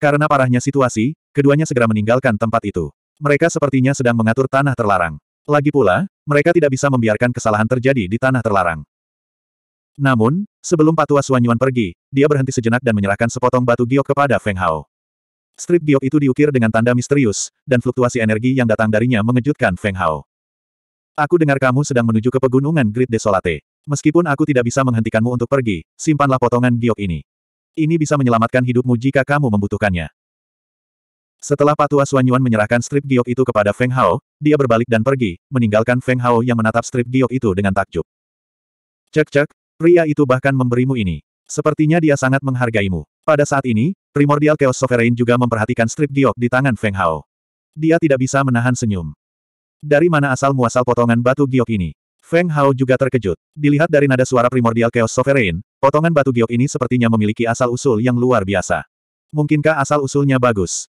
Karena parahnya situasi, keduanya segera meninggalkan tempat itu. Mereka sepertinya sedang mengatur tanah terlarang. Lagi pula, mereka tidak bisa membiarkan kesalahan terjadi di tanah terlarang. Namun, sebelum Patua Suanyuan pergi, dia berhenti sejenak dan menyerahkan sepotong batu giok kepada Feng Hao. Strip giok itu diukir dengan tanda misterius, dan fluktuasi energi yang datang darinya mengejutkan Feng Hao. Aku dengar kamu sedang menuju ke pegunungan Great Desolate. Meskipun aku tidak bisa menghentikanmu untuk pergi, simpanlah potongan giok ini. Ini bisa menyelamatkan hidupmu jika kamu membutuhkannya. Setelah Patua Yuan menyerahkan strip giok itu kepada Feng Hao, dia berbalik dan pergi, meninggalkan Feng Hao yang menatap strip giok itu dengan takjub. Cek-cek, pria itu bahkan memberimu ini. Sepertinya dia sangat menghargaimu. Pada saat ini, Primordial Chaos Sovereign juga memperhatikan strip giok di tangan Feng Hao. Dia tidak bisa menahan senyum. Dari mana asal muasal potongan batu giok ini? Feng Hao juga terkejut. Dilihat dari nada suara primordial Chaos Sovereign, potongan batu giok ini sepertinya memiliki asal-usul yang luar biasa. Mungkinkah asal-usulnya bagus?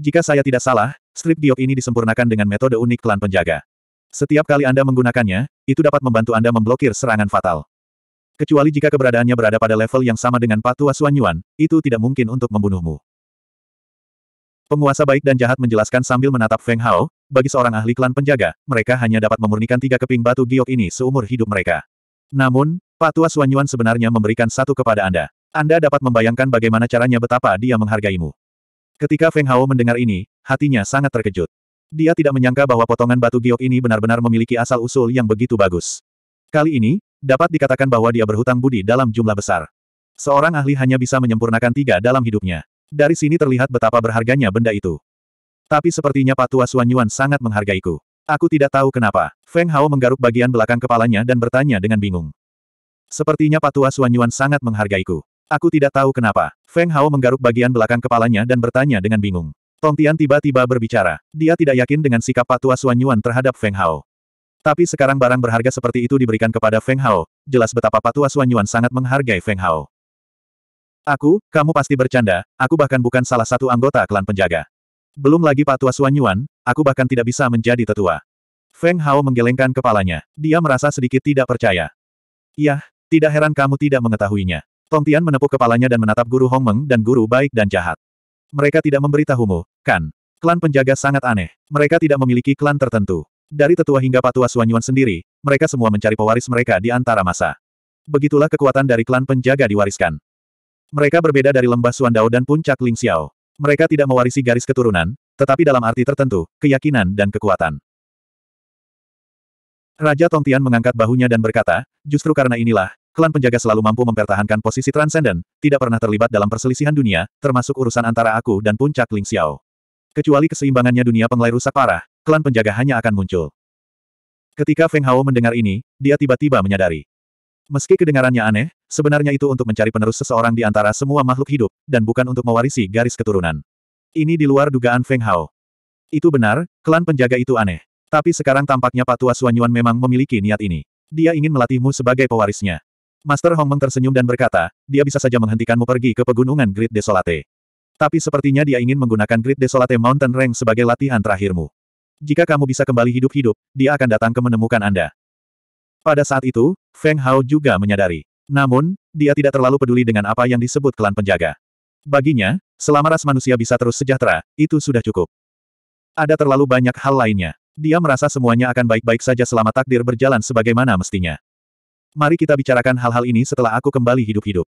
Jika saya tidak salah, strip giok ini disempurnakan dengan metode unik klan penjaga. Setiap kali Anda menggunakannya, itu dapat membantu Anda memblokir serangan fatal. Kecuali jika keberadaannya berada pada level yang sama dengan Patua Xuan Yuan, itu tidak mungkin untuk membunuhmu. Penguasa baik dan jahat menjelaskan sambil menatap Feng Hao, bagi seorang ahli klan penjaga, mereka hanya dapat memurnikan tiga keping batu giok ini seumur hidup mereka. Namun, Patua Suanyuan sebenarnya memberikan satu kepada Anda. Anda dapat membayangkan bagaimana caranya betapa dia menghargaimu. Ketika Feng Hao mendengar ini, hatinya sangat terkejut. Dia tidak menyangka bahwa potongan batu giok ini benar-benar memiliki asal-usul yang begitu bagus. Kali ini, dapat dikatakan bahwa dia berhutang budi dalam jumlah besar. Seorang ahli hanya bisa menyempurnakan tiga dalam hidupnya. Dari sini terlihat betapa berharganya benda itu. Tapi sepertinya Patua Suan Yuan sangat menghargaiku. Aku tidak tahu kenapa. Feng Hao menggaruk bagian belakang kepalanya dan bertanya dengan bingung. Sepertinya Patua Suan Yuan sangat menghargaiku. Aku tidak tahu kenapa. Feng Hao menggaruk bagian belakang kepalanya dan bertanya dengan bingung. Tong Tian tiba-tiba berbicara. Dia tidak yakin dengan sikap Patua Suan Yuan terhadap Feng Hao. Tapi sekarang barang berharga seperti itu diberikan kepada Feng Hao, jelas betapa Patua Suan Yuan sangat menghargai Feng Hao. Aku, kamu pasti bercanda, aku bahkan bukan salah satu anggota klan penjaga. Belum lagi Pak Tua Suanyuan, aku bahkan tidak bisa menjadi tetua. Feng Hao menggelengkan kepalanya. Dia merasa sedikit tidak percaya. Yah, tidak heran kamu tidak mengetahuinya. Tong Tian menepuk kepalanya dan menatap Guru Hong Meng dan Guru Baik dan Jahat. Mereka tidak memberitahumu, kan? Klan penjaga sangat aneh. Mereka tidak memiliki klan tertentu. Dari tetua hingga patua Suanyuan sendiri, mereka semua mencari pewaris mereka di antara masa. Begitulah kekuatan dari klan penjaga diwariskan. Mereka berbeda dari lembah Suandao dan puncak Ling Xiao. Mereka tidak mewarisi garis keturunan, tetapi dalam arti tertentu, keyakinan dan kekuatan. Raja Tongtian mengangkat bahunya dan berkata, justru karena inilah, klan penjaga selalu mampu mempertahankan posisi transenden, tidak pernah terlibat dalam perselisihan dunia, termasuk urusan antara aku dan puncak Ling Xiao. Kecuali keseimbangannya dunia pengelai rusak parah, klan penjaga hanya akan muncul. Ketika Feng Hao mendengar ini, dia tiba-tiba menyadari. Meski kedengarannya aneh, Sebenarnya itu untuk mencari penerus seseorang di antara semua makhluk hidup, dan bukan untuk mewarisi garis keturunan. Ini di luar dugaan Feng Hao. Itu benar, klan penjaga itu aneh. Tapi sekarang tampaknya Patua Suanyuan memang memiliki niat ini. Dia ingin melatihmu sebagai pewarisnya. Master Meng tersenyum dan berkata, dia bisa saja menghentikanmu pergi ke pegunungan Great Desolate. Tapi sepertinya dia ingin menggunakan Great Desolate Mountain Range sebagai latihan terakhirmu. Jika kamu bisa kembali hidup-hidup, dia akan datang ke menemukan Anda. Pada saat itu, Feng Hao juga menyadari. Namun, dia tidak terlalu peduli dengan apa yang disebut klan penjaga. Baginya, selama ras manusia bisa terus sejahtera, itu sudah cukup. Ada terlalu banyak hal lainnya. Dia merasa semuanya akan baik-baik saja selama takdir berjalan sebagaimana mestinya. Mari kita bicarakan hal-hal ini setelah aku kembali hidup-hidup.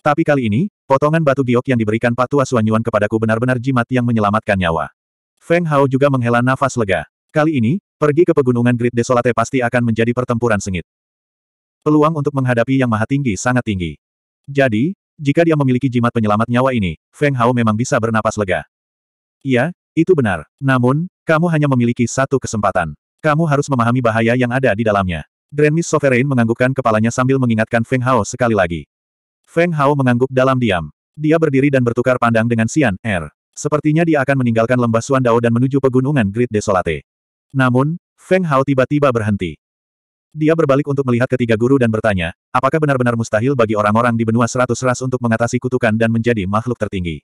Tapi kali ini, potongan batu giok yang diberikan Patua Suanyuan kepadaku benar-benar jimat yang menyelamatkan nyawa. Feng Hao juga menghela nafas lega. Kali ini, pergi ke pegunungan Great Desolate pasti akan menjadi pertempuran sengit. Peluang untuk menghadapi Yang Maha Tinggi sangat tinggi. Jadi, jika dia memiliki jimat penyelamat nyawa ini, Feng Hao memang bisa bernapas lega. Iya, itu benar. Namun, kamu hanya memiliki satu kesempatan. Kamu harus memahami bahaya yang ada di dalamnya. Grand Miss Sovereign menganggukkan kepalanya sambil mengingatkan Feng Hao sekali lagi. Feng Hao mengangguk dalam diam. Dia berdiri dan bertukar pandang dengan Xian Er. Sepertinya dia akan meninggalkan lembah Suandao dan menuju pegunungan Great Desolate. Namun, Feng Hao tiba-tiba berhenti. Dia berbalik untuk melihat ketiga guru dan bertanya, apakah benar-benar mustahil bagi orang-orang di benua seratus ras untuk mengatasi kutukan dan menjadi makhluk tertinggi?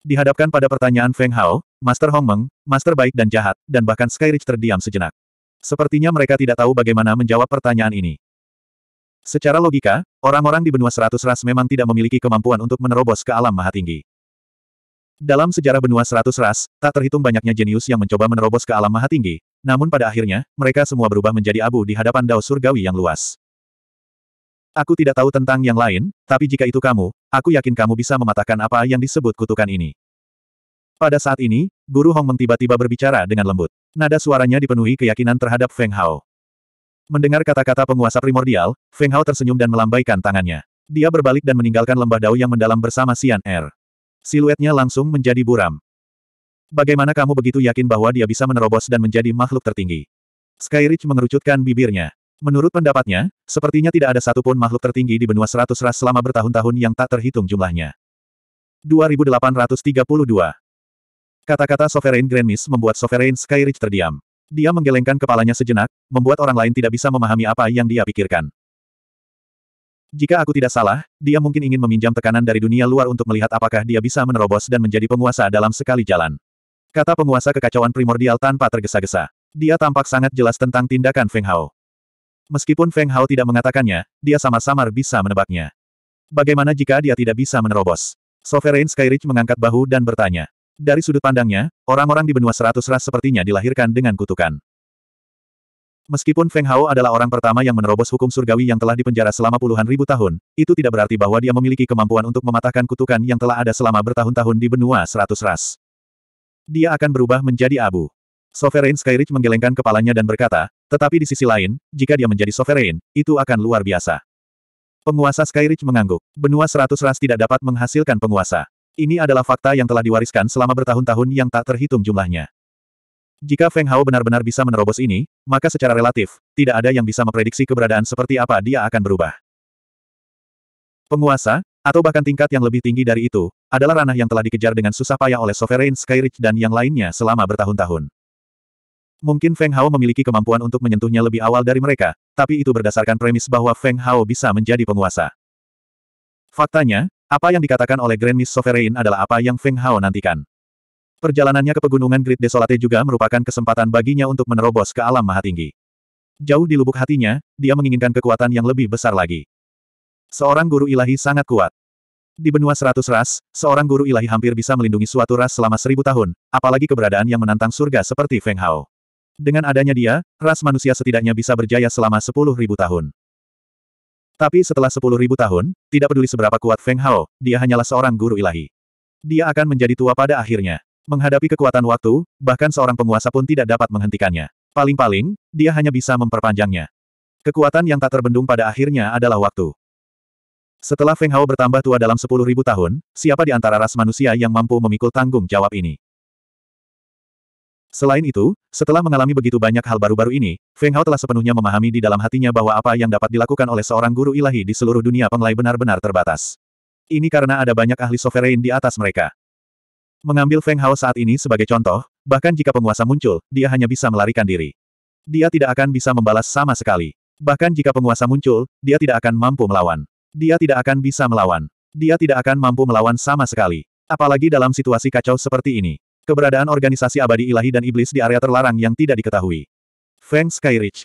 Dihadapkan pada pertanyaan Feng Hao, Master Hong Meng, Master Baik dan Jahat, dan bahkan Skyridge terdiam sejenak. Sepertinya mereka tidak tahu bagaimana menjawab pertanyaan ini. Secara logika, orang-orang di benua seratus ras memang tidak memiliki kemampuan untuk menerobos ke alam maha tinggi. Dalam sejarah benua seratus ras, tak terhitung banyaknya jenius yang mencoba menerobos ke alam maha tinggi, namun pada akhirnya, mereka semua berubah menjadi abu di hadapan dao surgawi yang luas. Aku tidak tahu tentang yang lain, tapi jika itu kamu, aku yakin kamu bisa mematahkan apa yang disebut kutukan ini. Pada saat ini, Guru Meng tiba-tiba berbicara dengan lembut. Nada suaranya dipenuhi keyakinan terhadap Feng Hao. Mendengar kata-kata penguasa primordial, Feng Hao tersenyum dan melambaikan tangannya. Dia berbalik dan meninggalkan lembah dao yang mendalam bersama Xian Er. Siluetnya langsung menjadi buram. Bagaimana kamu begitu yakin bahwa dia bisa menerobos dan menjadi makhluk tertinggi? Skyridge mengerucutkan bibirnya. Menurut pendapatnya, sepertinya tidak ada satupun makhluk tertinggi di benua seratus ras selama bertahun-tahun yang tak terhitung jumlahnya. 2832 Kata-kata Sovereign Grand Miss membuat Sovereign Skyridge terdiam. Dia menggelengkan kepalanya sejenak, membuat orang lain tidak bisa memahami apa yang dia pikirkan. Jika aku tidak salah, dia mungkin ingin meminjam tekanan dari dunia luar untuk melihat apakah dia bisa menerobos dan menjadi penguasa dalam sekali jalan. Kata penguasa kekacauan primordial tanpa tergesa-gesa. Dia tampak sangat jelas tentang tindakan Feng Hao. Meskipun Feng Hao tidak mengatakannya, dia samar-samar bisa menebaknya. Bagaimana jika dia tidak bisa menerobos? Sovereign Skyridge mengangkat bahu dan bertanya. Dari sudut pandangnya, orang-orang di benua seratus ras sepertinya dilahirkan dengan kutukan. Meskipun Feng Hao adalah orang pertama yang menerobos hukum surgawi yang telah dipenjara selama puluhan ribu tahun, itu tidak berarti bahwa dia memiliki kemampuan untuk mematahkan kutukan yang telah ada selama bertahun-tahun di benua seratus ras. Dia akan berubah menjadi abu. Sovereign Skyridge menggelengkan kepalanya dan berkata, tetapi di sisi lain, jika dia menjadi Sovereign, itu akan luar biasa. Penguasa Skyridge mengangguk. Benua seratus ras tidak dapat menghasilkan penguasa. Ini adalah fakta yang telah diwariskan selama bertahun-tahun yang tak terhitung jumlahnya. Jika Feng Hao benar-benar bisa menerobos ini, maka secara relatif, tidak ada yang bisa memprediksi keberadaan seperti apa dia akan berubah. Penguasa, atau bahkan tingkat yang lebih tinggi dari itu, adalah ranah yang telah dikejar dengan susah payah oleh Sovereign Skyreach dan yang lainnya selama bertahun-tahun. Mungkin Feng Hao memiliki kemampuan untuk menyentuhnya lebih awal dari mereka, tapi itu berdasarkan premis bahwa Feng Hao bisa menjadi penguasa. Faktanya, apa yang dikatakan oleh Grand Miss Sovereign adalah apa yang Feng Hao nantikan. Perjalanannya ke pegunungan Great Desolate juga merupakan kesempatan baginya untuk menerobos ke alam maha tinggi. Jauh di lubuk hatinya, dia menginginkan kekuatan yang lebih besar lagi. Seorang guru ilahi sangat kuat. Di benua seratus ras, seorang guru ilahi hampir bisa melindungi suatu ras selama seribu tahun, apalagi keberadaan yang menantang surga seperti Feng Hao. Dengan adanya dia, ras manusia setidaknya bisa berjaya selama sepuluh ribu tahun. Tapi setelah sepuluh ribu tahun, tidak peduli seberapa kuat Feng Hao, dia hanyalah seorang guru ilahi. Dia akan menjadi tua pada akhirnya. Menghadapi kekuatan waktu, bahkan seorang penguasa pun tidak dapat menghentikannya. Paling-paling, dia hanya bisa memperpanjangnya. Kekuatan yang tak terbendung pada akhirnya adalah waktu. Setelah Feng Hao bertambah tua dalam 10.000 tahun, siapa di antara ras manusia yang mampu memikul tanggung jawab ini? Selain itu, setelah mengalami begitu banyak hal baru-baru ini, Feng Hao telah sepenuhnya memahami di dalam hatinya bahwa apa yang dapat dilakukan oleh seorang guru ilahi di seluruh dunia penglai benar-benar terbatas. Ini karena ada banyak ahli sovereign di atas mereka. Mengambil Feng Hao saat ini sebagai contoh, bahkan jika penguasa muncul, dia hanya bisa melarikan diri. Dia tidak akan bisa membalas sama sekali. Bahkan jika penguasa muncul, dia tidak akan mampu melawan. Dia tidak akan bisa melawan. Dia tidak akan mampu melawan sama sekali. Apalagi dalam situasi kacau seperti ini. Keberadaan organisasi abadi ilahi dan iblis di area terlarang yang tidak diketahui. Feng Skyrich.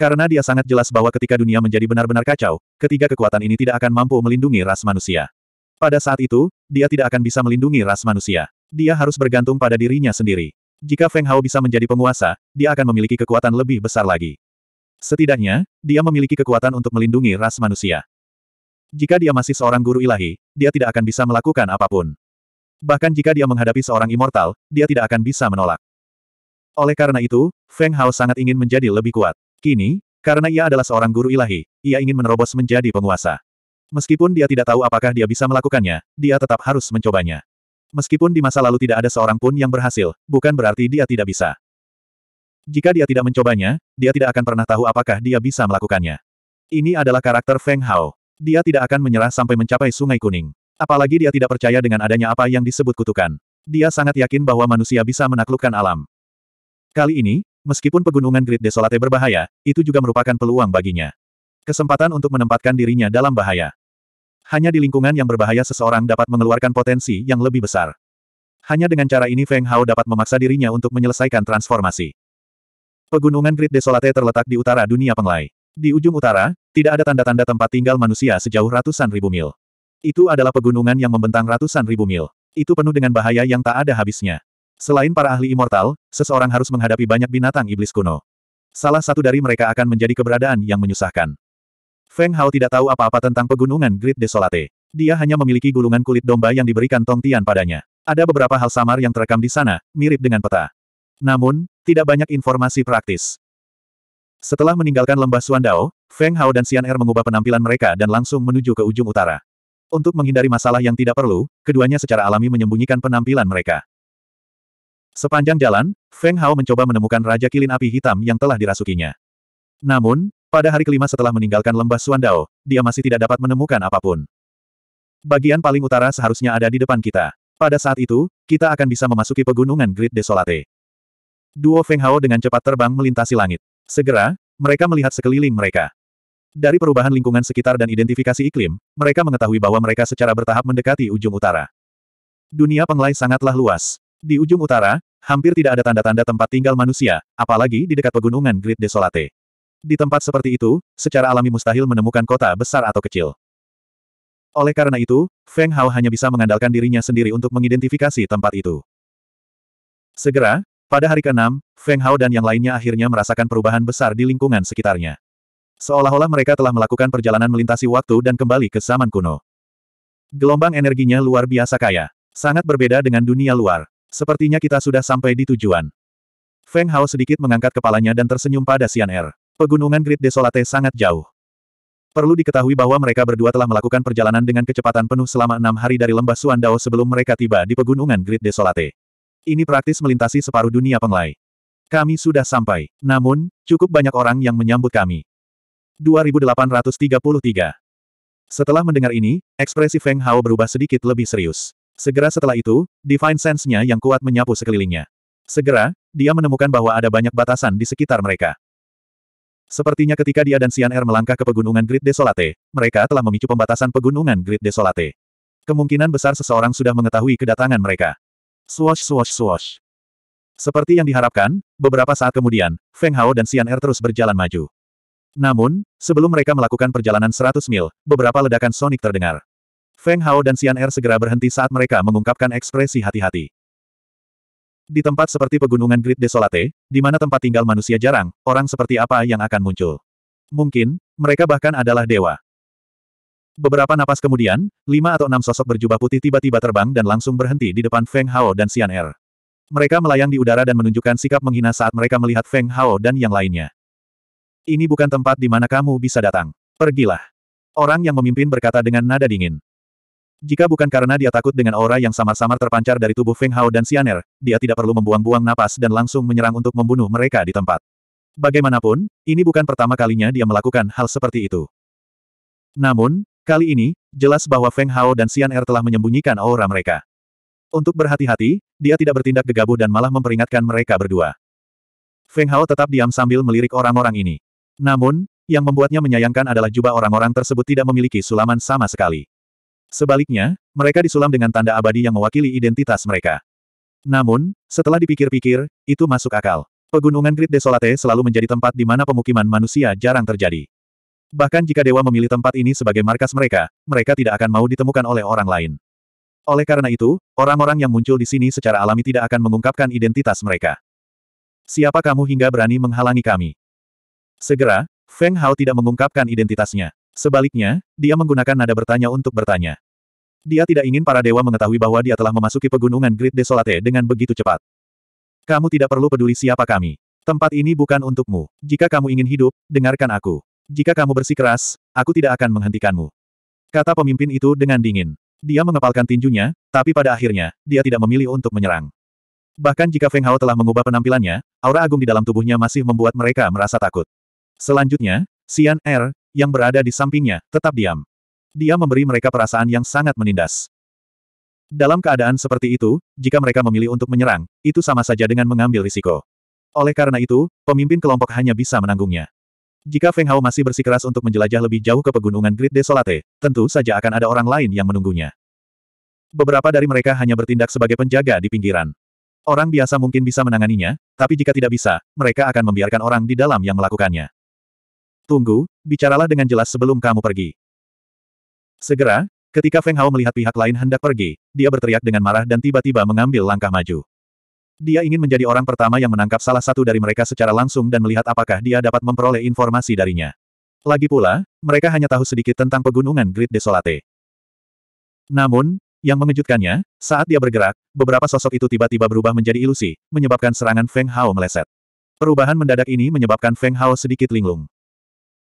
Karena dia sangat jelas bahwa ketika dunia menjadi benar-benar kacau, ketiga kekuatan ini tidak akan mampu melindungi ras manusia. Pada saat itu, dia tidak akan bisa melindungi ras manusia. Dia harus bergantung pada dirinya sendiri. Jika Feng Hao bisa menjadi penguasa, dia akan memiliki kekuatan lebih besar lagi. Setidaknya, dia memiliki kekuatan untuk melindungi ras manusia. Jika dia masih seorang guru ilahi, dia tidak akan bisa melakukan apapun. Bahkan jika dia menghadapi seorang immortal, dia tidak akan bisa menolak. Oleh karena itu, Feng Hao sangat ingin menjadi lebih kuat. Kini, karena ia adalah seorang guru ilahi, ia ingin menerobos menjadi penguasa. Meskipun dia tidak tahu apakah dia bisa melakukannya, dia tetap harus mencobanya. Meskipun di masa lalu tidak ada seorang pun yang berhasil, bukan berarti dia tidak bisa. Jika dia tidak mencobanya, dia tidak akan pernah tahu apakah dia bisa melakukannya. Ini adalah karakter Feng Hao. Dia tidak akan menyerah sampai mencapai Sungai Kuning. Apalagi dia tidak percaya dengan adanya apa yang disebut kutukan. Dia sangat yakin bahwa manusia bisa menaklukkan alam. Kali ini, meskipun pegunungan Great Desolate berbahaya, itu juga merupakan peluang baginya. Kesempatan untuk menempatkan dirinya dalam bahaya. Hanya di lingkungan yang berbahaya seseorang dapat mengeluarkan potensi yang lebih besar. Hanya dengan cara ini Feng Hao dapat memaksa dirinya untuk menyelesaikan transformasi. Pegunungan Great Desolate terletak di utara dunia penglai. Di ujung utara, tidak ada tanda-tanda tempat tinggal manusia sejauh ratusan ribu mil. Itu adalah pegunungan yang membentang ratusan ribu mil. Itu penuh dengan bahaya yang tak ada habisnya. Selain para ahli immortal, seseorang harus menghadapi banyak binatang iblis kuno. Salah satu dari mereka akan menjadi keberadaan yang menyusahkan. Feng Hao tidak tahu apa-apa tentang pegunungan Great Desolate. Dia hanya memiliki gulungan kulit domba yang diberikan Tong Tian padanya. Ada beberapa hal samar yang terekam di sana, mirip dengan peta. Namun, tidak banyak informasi praktis. Setelah meninggalkan lembah Suandao, Feng Hao dan Xian Er mengubah penampilan mereka dan langsung menuju ke ujung utara. Untuk menghindari masalah yang tidak perlu, keduanya secara alami menyembunyikan penampilan mereka. Sepanjang jalan, Feng Hao mencoba menemukan Raja Kilin Api Hitam yang telah dirasukinya. Namun, pada hari kelima setelah meninggalkan lembah Suandao, dia masih tidak dapat menemukan apapun. Bagian paling utara seharusnya ada di depan kita. Pada saat itu, kita akan bisa memasuki pegunungan Great Desolate. Duo Feng Hao dengan cepat terbang melintasi langit. Segera, mereka melihat sekeliling mereka. Dari perubahan lingkungan sekitar dan identifikasi iklim, mereka mengetahui bahwa mereka secara bertahap mendekati ujung utara. Dunia penglai sangatlah luas. Di ujung utara, hampir tidak ada tanda-tanda tempat tinggal manusia, apalagi di dekat pegunungan Great Desolate. Di tempat seperti itu, secara alami mustahil menemukan kota besar atau kecil. Oleh karena itu, Feng Hao hanya bisa mengandalkan dirinya sendiri untuk mengidentifikasi tempat itu. Segera, pada hari ke-6, Feng Hao dan yang lainnya akhirnya merasakan perubahan besar di lingkungan sekitarnya. Seolah-olah mereka telah melakukan perjalanan melintasi waktu dan kembali ke zaman kuno. Gelombang energinya luar biasa kaya. Sangat berbeda dengan dunia luar. Sepertinya kita sudah sampai di tujuan. Feng Hao sedikit mengangkat kepalanya dan tersenyum pada Xian Er. Pegunungan Great Desolate sangat jauh. Perlu diketahui bahwa mereka berdua telah melakukan perjalanan dengan kecepatan penuh selama enam hari dari lembah Suandao sebelum mereka tiba di pegunungan Great Desolate. Ini praktis melintasi separuh dunia penglai. Kami sudah sampai, namun, cukup banyak orang yang menyambut kami. 2833 Setelah mendengar ini, ekspresi Feng Hao berubah sedikit lebih serius. Segera setelah itu, Divine Sense-nya yang kuat menyapu sekelilingnya. Segera, dia menemukan bahwa ada banyak batasan di sekitar mereka. Sepertinya ketika dia dan Sian Er melangkah ke pegunungan Great Desolate, mereka telah memicu pembatasan pegunungan Great Desolate. Kemungkinan besar seseorang sudah mengetahui kedatangan mereka. Swash swash swash. Seperti yang diharapkan, beberapa saat kemudian, Feng Hao dan Sian Er terus berjalan maju. Namun, sebelum mereka melakukan perjalanan 100 mil, beberapa ledakan sonik terdengar. Feng Hao dan Sian Er segera berhenti saat mereka mengungkapkan ekspresi hati-hati. Di tempat seperti pegunungan Great Desolate, di mana tempat tinggal manusia jarang, orang seperti apa yang akan muncul? Mungkin, mereka bahkan adalah dewa. Beberapa napas kemudian, lima atau enam sosok berjubah putih tiba-tiba terbang dan langsung berhenti di depan Feng Hao dan Xian Er. Mereka melayang di udara dan menunjukkan sikap menghina saat mereka melihat Feng Hao dan yang lainnya. Ini bukan tempat di mana kamu bisa datang. Pergilah. Orang yang memimpin berkata dengan nada dingin. Jika bukan karena dia takut dengan aura yang samar-samar terpancar dari tubuh Feng Hao dan Xian'er, dia tidak perlu membuang-buang napas dan langsung menyerang untuk membunuh mereka di tempat. Bagaimanapun, ini bukan pertama kalinya dia melakukan hal seperti itu. Namun, kali ini, jelas bahwa Feng Hao dan Xian'er telah menyembunyikan aura mereka. Untuk berhati-hati, dia tidak bertindak gegabah dan malah memperingatkan mereka berdua. Feng Hao tetap diam sambil melirik orang-orang ini. Namun, yang membuatnya menyayangkan adalah jubah orang-orang tersebut tidak memiliki sulaman sama sekali. Sebaliknya, mereka disulam dengan tanda abadi yang mewakili identitas mereka. Namun, setelah dipikir-pikir, itu masuk akal. Pegunungan Great Desolate selalu menjadi tempat di mana pemukiman manusia jarang terjadi. Bahkan jika dewa memilih tempat ini sebagai markas mereka, mereka tidak akan mau ditemukan oleh orang lain. Oleh karena itu, orang-orang yang muncul di sini secara alami tidak akan mengungkapkan identitas mereka. Siapa kamu hingga berani menghalangi kami? Segera, Feng Hao tidak mengungkapkan identitasnya. Sebaliknya, dia menggunakan nada bertanya untuk bertanya. Dia tidak ingin para dewa mengetahui bahwa dia telah memasuki pegunungan Great Desolate dengan begitu cepat. Kamu tidak perlu peduli siapa kami. Tempat ini bukan untukmu. Jika kamu ingin hidup, dengarkan aku. Jika kamu bersikeras, aku tidak akan menghentikanmu. Kata pemimpin itu dengan dingin. Dia mengepalkan tinjunya, tapi pada akhirnya, dia tidak memilih untuk menyerang. Bahkan jika Feng Hao telah mengubah penampilannya, aura agung di dalam tubuhnya masih membuat mereka merasa takut. Selanjutnya, Xian Er, yang berada di sampingnya, tetap diam dia memberi mereka perasaan yang sangat menindas. Dalam keadaan seperti itu, jika mereka memilih untuk menyerang, itu sama saja dengan mengambil risiko. Oleh karena itu, pemimpin kelompok hanya bisa menanggungnya. Jika Feng Hao masih bersikeras untuk menjelajah lebih jauh ke pegunungan Great Desolate, tentu saja akan ada orang lain yang menunggunya. Beberapa dari mereka hanya bertindak sebagai penjaga di pinggiran. Orang biasa mungkin bisa menanganinya, tapi jika tidak bisa, mereka akan membiarkan orang di dalam yang melakukannya. Tunggu, bicaralah dengan jelas sebelum kamu pergi. Segera, ketika Feng Hao melihat pihak lain hendak pergi, dia berteriak dengan marah dan tiba-tiba mengambil langkah maju. Dia ingin menjadi orang pertama yang menangkap salah satu dari mereka secara langsung dan melihat apakah dia dapat memperoleh informasi darinya. Lagi pula, mereka hanya tahu sedikit tentang pegunungan Great Desolate. Namun, yang mengejutkannya, saat dia bergerak, beberapa sosok itu tiba-tiba berubah menjadi ilusi, menyebabkan serangan Feng Hao meleset. Perubahan mendadak ini menyebabkan Feng Hao sedikit linglung.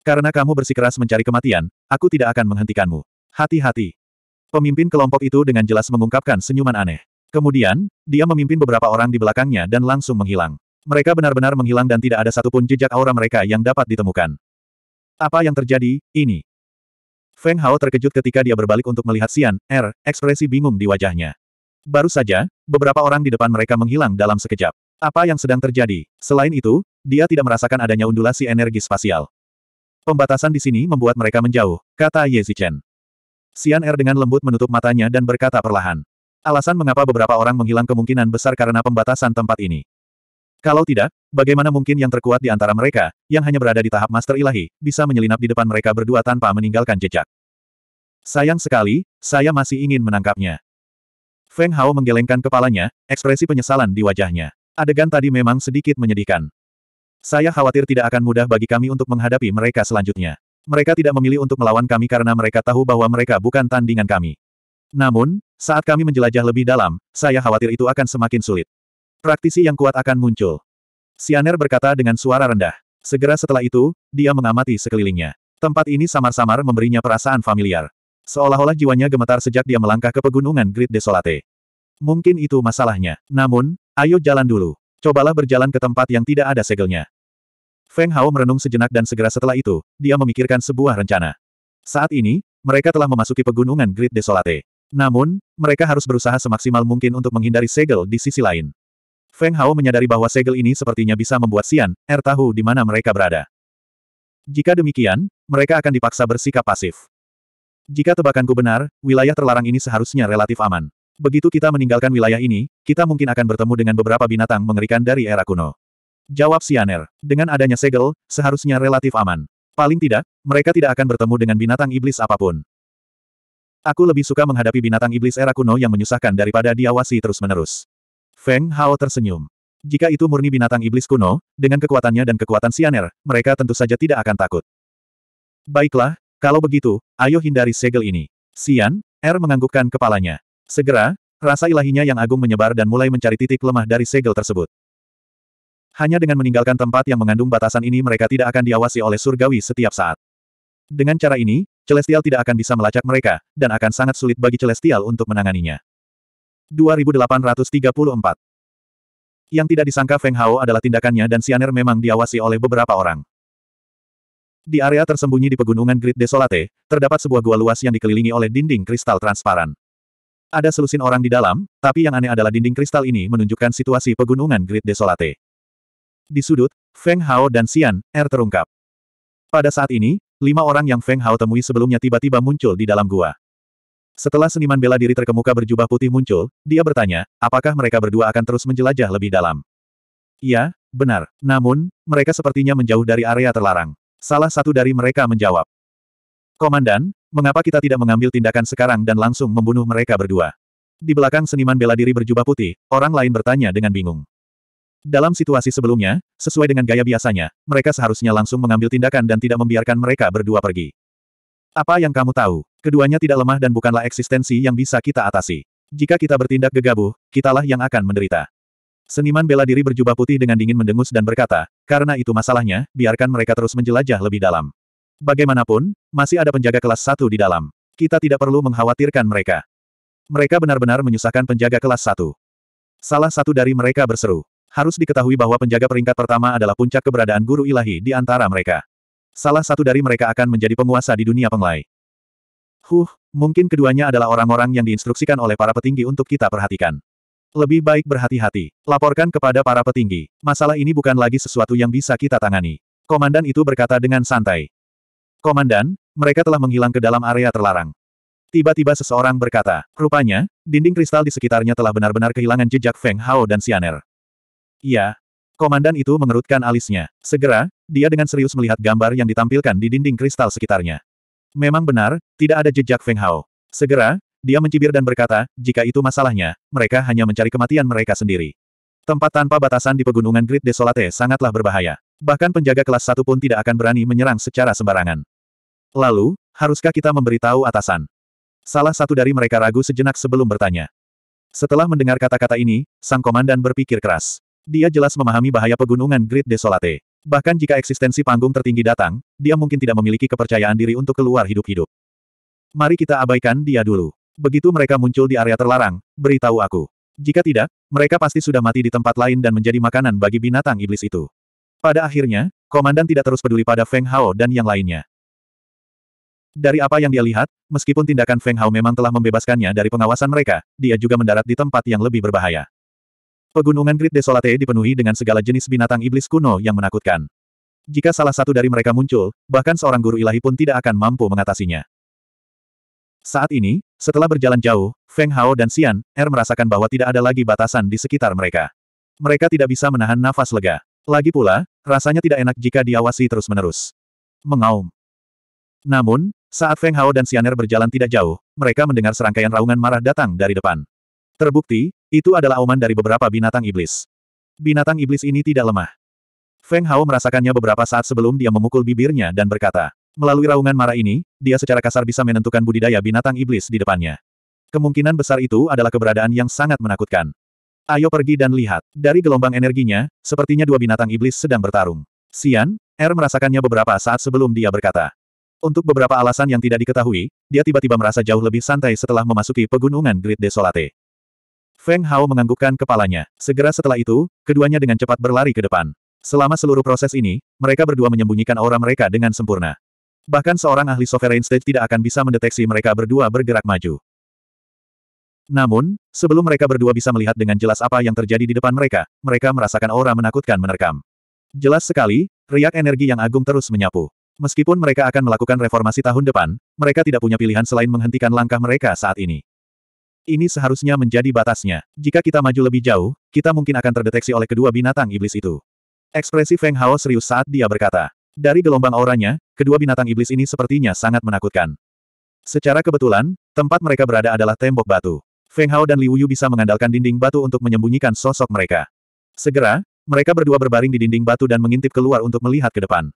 Karena kamu bersikeras mencari kematian, aku tidak akan menghentikanmu. Hati-hati. Pemimpin kelompok itu dengan jelas mengungkapkan senyuman aneh. Kemudian, dia memimpin beberapa orang di belakangnya dan langsung menghilang. Mereka benar-benar menghilang dan tidak ada satupun jejak aura mereka yang dapat ditemukan. Apa yang terjadi, ini? Feng Hao terkejut ketika dia berbalik untuk melihat Xian, Er, ekspresi bingung di wajahnya. Baru saja, beberapa orang di depan mereka menghilang dalam sekejap. Apa yang sedang terjadi? Selain itu, dia tidak merasakan adanya undulasi energi spasial. Pembatasan di sini membuat mereka menjauh, kata Ye Zichen. Sian Er dengan lembut menutup matanya dan berkata perlahan. Alasan mengapa beberapa orang menghilang kemungkinan besar karena pembatasan tempat ini. Kalau tidak, bagaimana mungkin yang terkuat di antara mereka, yang hanya berada di tahap master ilahi, bisa menyelinap di depan mereka berdua tanpa meninggalkan jejak? Sayang sekali, saya masih ingin menangkapnya. Feng Hao menggelengkan kepalanya, ekspresi penyesalan di wajahnya. Adegan tadi memang sedikit menyedihkan. Saya khawatir tidak akan mudah bagi kami untuk menghadapi mereka selanjutnya. Mereka tidak memilih untuk melawan kami karena mereka tahu bahwa mereka bukan tandingan kami. Namun, saat kami menjelajah lebih dalam, saya khawatir itu akan semakin sulit. Praktisi yang kuat akan muncul. Sianer berkata dengan suara rendah. Segera setelah itu, dia mengamati sekelilingnya. Tempat ini samar-samar memberinya perasaan familiar. Seolah-olah jiwanya gemetar sejak dia melangkah ke pegunungan Great Desolate. Mungkin itu masalahnya. Namun, ayo jalan dulu. Cobalah berjalan ke tempat yang tidak ada segelnya. Feng Hao merenung sejenak dan segera setelah itu, dia memikirkan sebuah rencana. Saat ini, mereka telah memasuki pegunungan Great Desolate. Namun, mereka harus berusaha semaksimal mungkin untuk menghindari segel di sisi lain. Feng Hao menyadari bahwa segel ini sepertinya bisa membuat Xian, Er tahu di mana mereka berada. Jika demikian, mereka akan dipaksa bersikap pasif. Jika tebakanku benar, wilayah terlarang ini seharusnya relatif aman. Begitu kita meninggalkan wilayah ini, kita mungkin akan bertemu dengan beberapa binatang mengerikan dari era kuno. Jawab Sianer. Dengan adanya segel, seharusnya relatif aman. Paling tidak, mereka tidak akan bertemu dengan binatang iblis apapun. Aku lebih suka menghadapi binatang iblis era kuno yang menyusahkan daripada diawasi terus-menerus. Feng Hao tersenyum. Jika itu murni binatang iblis kuno, dengan kekuatannya dan kekuatan Sianer, mereka tentu saja tidak akan takut. Baiklah, kalau begitu, ayo hindari segel ini. Sian, Er menganggukkan kepalanya. Segera, rasa ilahinya yang agung menyebar dan mulai mencari titik lemah dari segel tersebut. Hanya dengan meninggalkan tempat yang mengandung batasan ini mereka tidak akan diawasi oleh surgawi setiap saat. Dengan cara ini, Celestial tidak akan bisa melacak mereka, dan akan sangat sulit bagi Celestial untuk menanganinya. 2834 Yang tidak disangka Feng Hao adalah tindakannya dan Sianer memang diawasi oleh beberapa orang. Di area tersembunyi di pegunungan Great Desolate, terdapat sebuah gua luas yang dikelilingi oleh dinding kristal transparan. Ada selusin orang di dalam, tapi yang aneh adalah dinding kristal ini menunjukkan situasi pegunungan Great Desolate. Di sudut, Feng Hao dan Xian, Er terungkap. Pada saat ini, lima orang yang Feng Hao temui sebelumnya tiba-tiba muncul di dalam gua. Setelah seniman bela diri terkemuka berjubah putih muncul, dia bertanya, apakah mereka berdua akan terus menjelajah lebih dalam? Iya, benar. Namun, mereka sepertinya menjauh dari area terlarang. Salah satu dari mereka menjawab. Komandan, mengapa kita tidak mengambil tindakan sekarang dan langsung membunuh mereka berdua? Di belakang seniman bela diri berjubah putih, orang lain bertanya dengan bingung. Dalam situasi sebelumnya, sesuai dengan gaya biasanya, mereka seharusnya langsung mengambil tindakan dan tidak membiarkan mereka berdua pergi. Apa yang kamu tahu? Keduanya tidak lemah dan bukanlah eksistensi yang bisa kita atasi. Jika kita bertindak gegabah, kitalah yang akan menderita. Seniman bela diri berjubah putih dengan dingin mendengus dan berkata, karena itu masalahnya, biarkan mereka terus menjelajah lebih dalam. Bagaimanapun, masih ada penjaga kelas satu di dalam. Kita tidak perlu mengkhawatirkan mereka. Mereka benar-benar menyusahkan penjaga kelas satu. Salah satu dari mereka berseru. Harus diketahui bahwa penjaga peringkat pertama adalah puncak keberadaan guru ilahi di antara mereka. Salah satu dari mereka akan menjadi penguasa di dunia penglai. Huh, mungkin keduanya adalah orang-orang yang diinstruksikan oleh para petinggi untuk kita perhatikan. Lebih baik berhati-hati. Laporkan kepada para petinggi. Masalah ini bukan lagi sesuatu yang bisa kita tangani. Komandan itu berkata dengan santai. Komandan, mereka telah menghilang ke dalam area terlarang. Tiba-tiba seseorang berkata, rupanya, dinding kristal di sekitarnya telah benar-benar kehilangan jejak Feng Hao dan Sianer. Iya. Komandan itu mengerutkan alisnya. Segera, dia dengan serius melihat gambar yang ditampilkan di dinding kristal sekitarnya. Memang benar, tidak ada jejak Feng Hao. Segera, dia mencibir dan berkata, jika itu masalahnya, mereka hanya mencari kematian mereka sendiri. Tempat tanpa batasan di pegunungan Great Desolate sangatlah berbahaya. Bahkan penjaga kelas satu pun tidak akan berani menyerang secara sembarangan. Lalu, haruskah kita memberitahu atasan? Salah satu dari mereka ragu sejenak sebelum bertanya. Setelah mendengar kata-kata ini, sang komandan berpikir keras. Dia jelas memahami bahaya pegunungan Great Desolate. Bahkan jika eksistensi panggung tertinggi datang, dia mungkin tidak memiliki kepercayaan diri untuk keluar hidup-hidup. Mari kita abaikan dia dulu. Begitu mereka muncul di area terlarang, beritahu aku. Jika tidak, mereka pasti sudah mati di tempat lain dan menjadi makanan bagi binatang iblis itu. Pada akhirnya, komandan tidak terus peduli pada Feng Hao dan yang lainnya. Dari apa yang dia lihat, meskipun tindakan Feng Hao memang telah membebaskannya dari pengawasan mereka, dia juga mendarat di tempat yang lebih berbahaya. Pegunungan Great Desolate dipenuhi dengan segala jenis binatang iblis kuno yang menakutkan. Jika salah satu dari mereka muncul, bahkan seorang guru ilahi pun tidak akan mampu mengatasinya. Saat ini, setelah berjalan jauh, Feng Hao dan Xian Er merasakan bahwa tidak ada lagi batasan di sekitar mereka. Mereka tidak bisa menahan nafas lega. Lagi pula, rasanya tidak enak jika diawasi terus-menerus. Mengaum. Namun, saat Feng Hao dan Xian Er berjalan tidak jauh, mereka mendengar serangkaian raungan marah datang dari depan. Terbukti, itu adalah auman dari beberapa binatang iblis. Binatang iblis ini tidak lemah. Feng Hao merasakannya beberapa saat sebelum dia memukul bibirnya dan berkata, melalui raungan marah ini, dia secara kasar bisa menentukan budidaya binatang iblis di depannya. Kemungkinan besar itu adalah keberadaan yang sangat menakutkan. Ayo pergi dan lihat. Dari gelombang energinya, sepertinya dua binatang iblis sedang bertarung. Sian, Er merasakannya beberapa saat sebelum dia berkata. Untuk beberapa alasan yang tidak diketahui, dia tiba-tiba merasa jauh lebih santai setelah memasuki pegunungan Great Desolate. Feng Hao menganggukkan kepalanya. Segera setelah itu, keduanya dengan cepat berlari ke depan. Selama seluruh proses ini, mereka berdua menyembunyikan aura mereka dengan sempurna. Bahkan seorang ahli Sovereign State tidak akan bisa mendeteksi mereka berdua bergerak maju. Namun, sebelum mereka berdua bisa melihat dengan jelas apa yang terjadi di depan mereka, mereka merasakan aura menakutkan menerkam. Jelas sekali, riak energi yang agung terus menyapu. Meskipun mereka akan melakukan reformasi tahun depan, mereka tidak punya pilihan selain menghentikan langkah mereka saat ini. Ini seharusnya menjadi batasnya. Jika kita maju lebih jauh, kita mungkin akan terdeteksi oleh kedua binatang iblis itu. Ekspresi Feng Hao serius saat dia berkata. Dari gelombang auranya, kedua binatang iblis ini sepertinya sangat menakutkan. Secara kebetulan, tempat mereka berada adalah tembok batu. Feng Hao dan Liu Yu bisa mengandalkan dinding batu untuk menyembunyikan sosok mereka. Segera, mereka berdua berbaring di dinding batu dan mengintip keluar untuk melihat ke depan.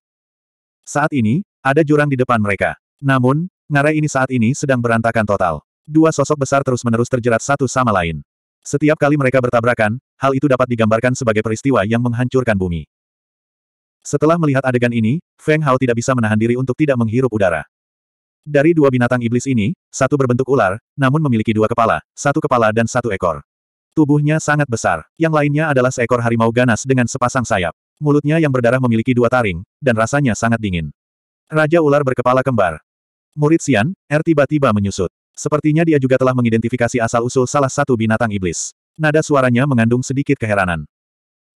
Saat ini, ada jurang di depan mereka. Namun, ngarai ini saat ini sedang berantakan total. Dua sosok besar terus-menerus terjerat satu sama lain. Setiap kali mereka bertabrakan, hal itu dapat digambarkan sebagai peristiwa yang menghancurkan bumi. Setelah melihat adegan ini, Feng Hao tidak bisa menahan diri untuk tidak menghirup udara. Dari dua binatang iblis ini, satu berbentuk ular, namun memiliki dua kepala, satu kepala dan satu ekor. Tubuhnya sangat besar. Yang lainnya adalah seekor harimau ganas dengan sepasang sayap. Mulutnya yang berdarah memiliki dua taring, dan rasanya sangat dingin. Raja ular berkepala kembar. Murid Xian, Er tiba-tiba menyusut. Sepertinya dia juga telah mengidentifikasi asal-usul salah satu binatang iblis. Nada suaranya mengandung sedikit keheranan.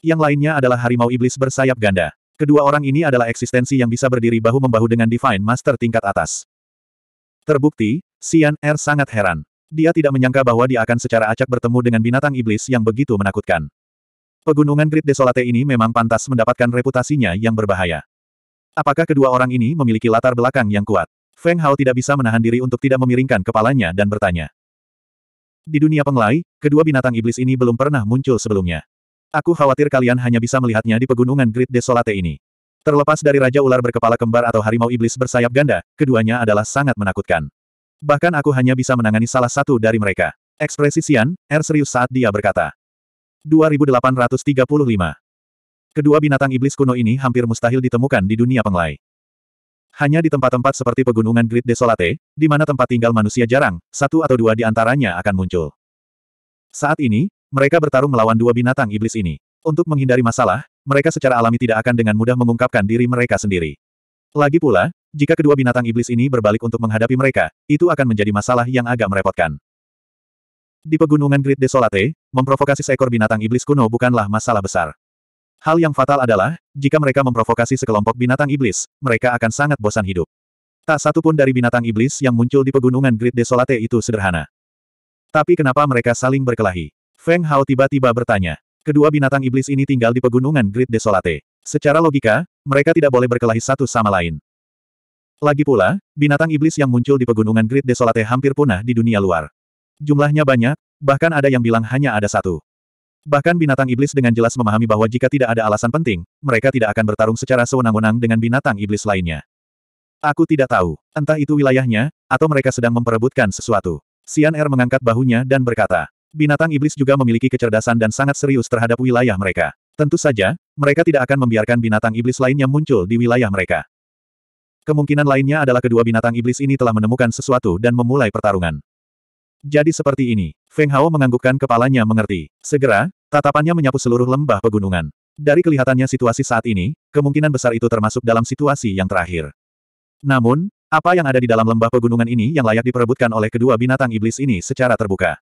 Yang lainnya adalah harimau iblis bersayap ganda. Kedua orang ini adalah eksistensi yang bisa berdiri bahu-membahu dengan Divine Master tingkat atas. Terbukti, Sian Er sangat heran. Dia tidak menyangka bahwa dia akan secara acak bertemu dengan binatang iblis yang begitu menakutkan. Pegunungan Great Desolate ini memang pantas mendapatkan reputasinya yang berbahaya. Apakah kedua orang ini memiliki latar belakang yang kuat? Feng Hao tidak bisa menahan diri untuk tidak memiringkan kepalanya dan bertanya. Di dunia penglai, kedua binatang iblis ini belum pernah muncul sebelumnya. Aku khawatir kalian hanya bisa melihatnya di pegunungan Great Desolate ini. Terlepas dari Raja Ular berkepala kembar atau harimau iblis bersayap ganda, keduanya adalah sangat menakutkan. Bahkan aku hanya bisa menangani salah satu dari mereka. Ekspresi Xian, er serius saat dia berkata. 2835. Kedua binatang iblis kuno ini hampir mustahil ditemukan di dunia penglai. Hanya di tempat-tempat seperti pegunungan Great Desolate, di mana tempat tinggal manusia jarang, satu atau dua di antaranya akan muncul. Saat ini, mereka bertarung melawan dua binatang iblis ini. Untuk menghindari masalah, mereka secara alami tidak akan dengan mudah mengungkapkan diri mereka sendiri. Lagi pula, jika kedua binatang iblis ini berbalik untuk menghadapi mereka, itu akan menjadi masalah yang agak merepotkan. Di pegunungan Great Desolate, memprovokasi seekor binatang iblis kuno bukanlah masalah besar. Hal yang fatal adalah, jika mereka memprovokasi sekelompok binatang iblis, mereka akan sangat bosan hidup. Tak satu pun dari binatang iblis yang muncul di pegunungan Great Desolate itu sederhana. Tapi kenapa mereka saling berkelahi? Feng Hao tiba-tiba bertanya. Kedua binatang iblis ini tinggal di pegunungan Great Desolate. Secara logika, mereka tidak boleh berkelahi satu sama lain. Lagi pula, binatang iblis yang muncul di pegunungan Great Desolate hampir punah di dunia luar. Jumlahnya banyak, bahkan ada yang bilang hanya ada satu. Bahkan binatang iblis dengan jelas memahami bahwa jika tidak ada alasan penting, mereka tidak akan bertarung secara sewenang-wenang dengan binatang iblis lainnya. Aku tidak tahu. Entah itu wilayahnya, atau mereka sedang memperebutkan sesuatu. Sian Er mengangkat bahunya dan berkata, binatang iblis juga memiliki kecerdasan dan sangat serius terhadap wilayah mereka. Tentu saja, mereka tidak akan membiarkan binatang iblis lainnya muncul di wilayah mereka. Kemungkinan lainnya adalah kedua binatang iblis ini telah menemukan sesuatu dan memulai pertarungan. Jadi seperti ini, Feng Hao menganggukkan kepalanya mengerti. Segera, tatapannya menyapu seluruh lembah pegunungan. Dari kelihatannya situasi saat ini, kemungkinan besar itu termasuk dalam situasi yang terakhir. Namun, apa yang ada di dalam lembah pegunungan ini yang layak diperebutkan oleh kedua binatang iblis ini secara terbuka.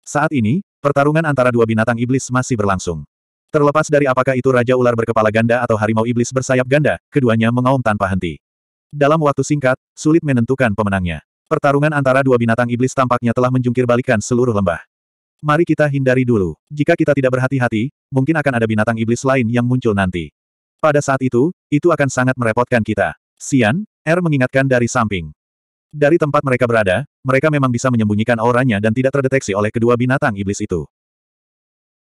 Saat ini, pertarungan antara dua binatang iblis masih berlangsung. Terlepas dari apakah itu Raja Ular berkepala ganda atau harimau iblis bersayap ganda, keduanya mengaum tanpa henti. Dalam waktu singkat, sulit menentukan pemenangnya. Pertarungan antara dua binatang iblis tampaknya telah menjungkir balikan seluruh lembah. Mari kita hindari dulu. Jika kita tidak berhati-hati, mungkin akan ada binatang iblis lain yang muncul nanti. Pada saat itu, itu akan sangat merepotkan kita. Sian, R er mengingatkan dari samping. Dari tempat mereka berada, mereka memang bisa menyembunyikan auranya dan tidak terdeteksi oleh kedua binatang iblis itu.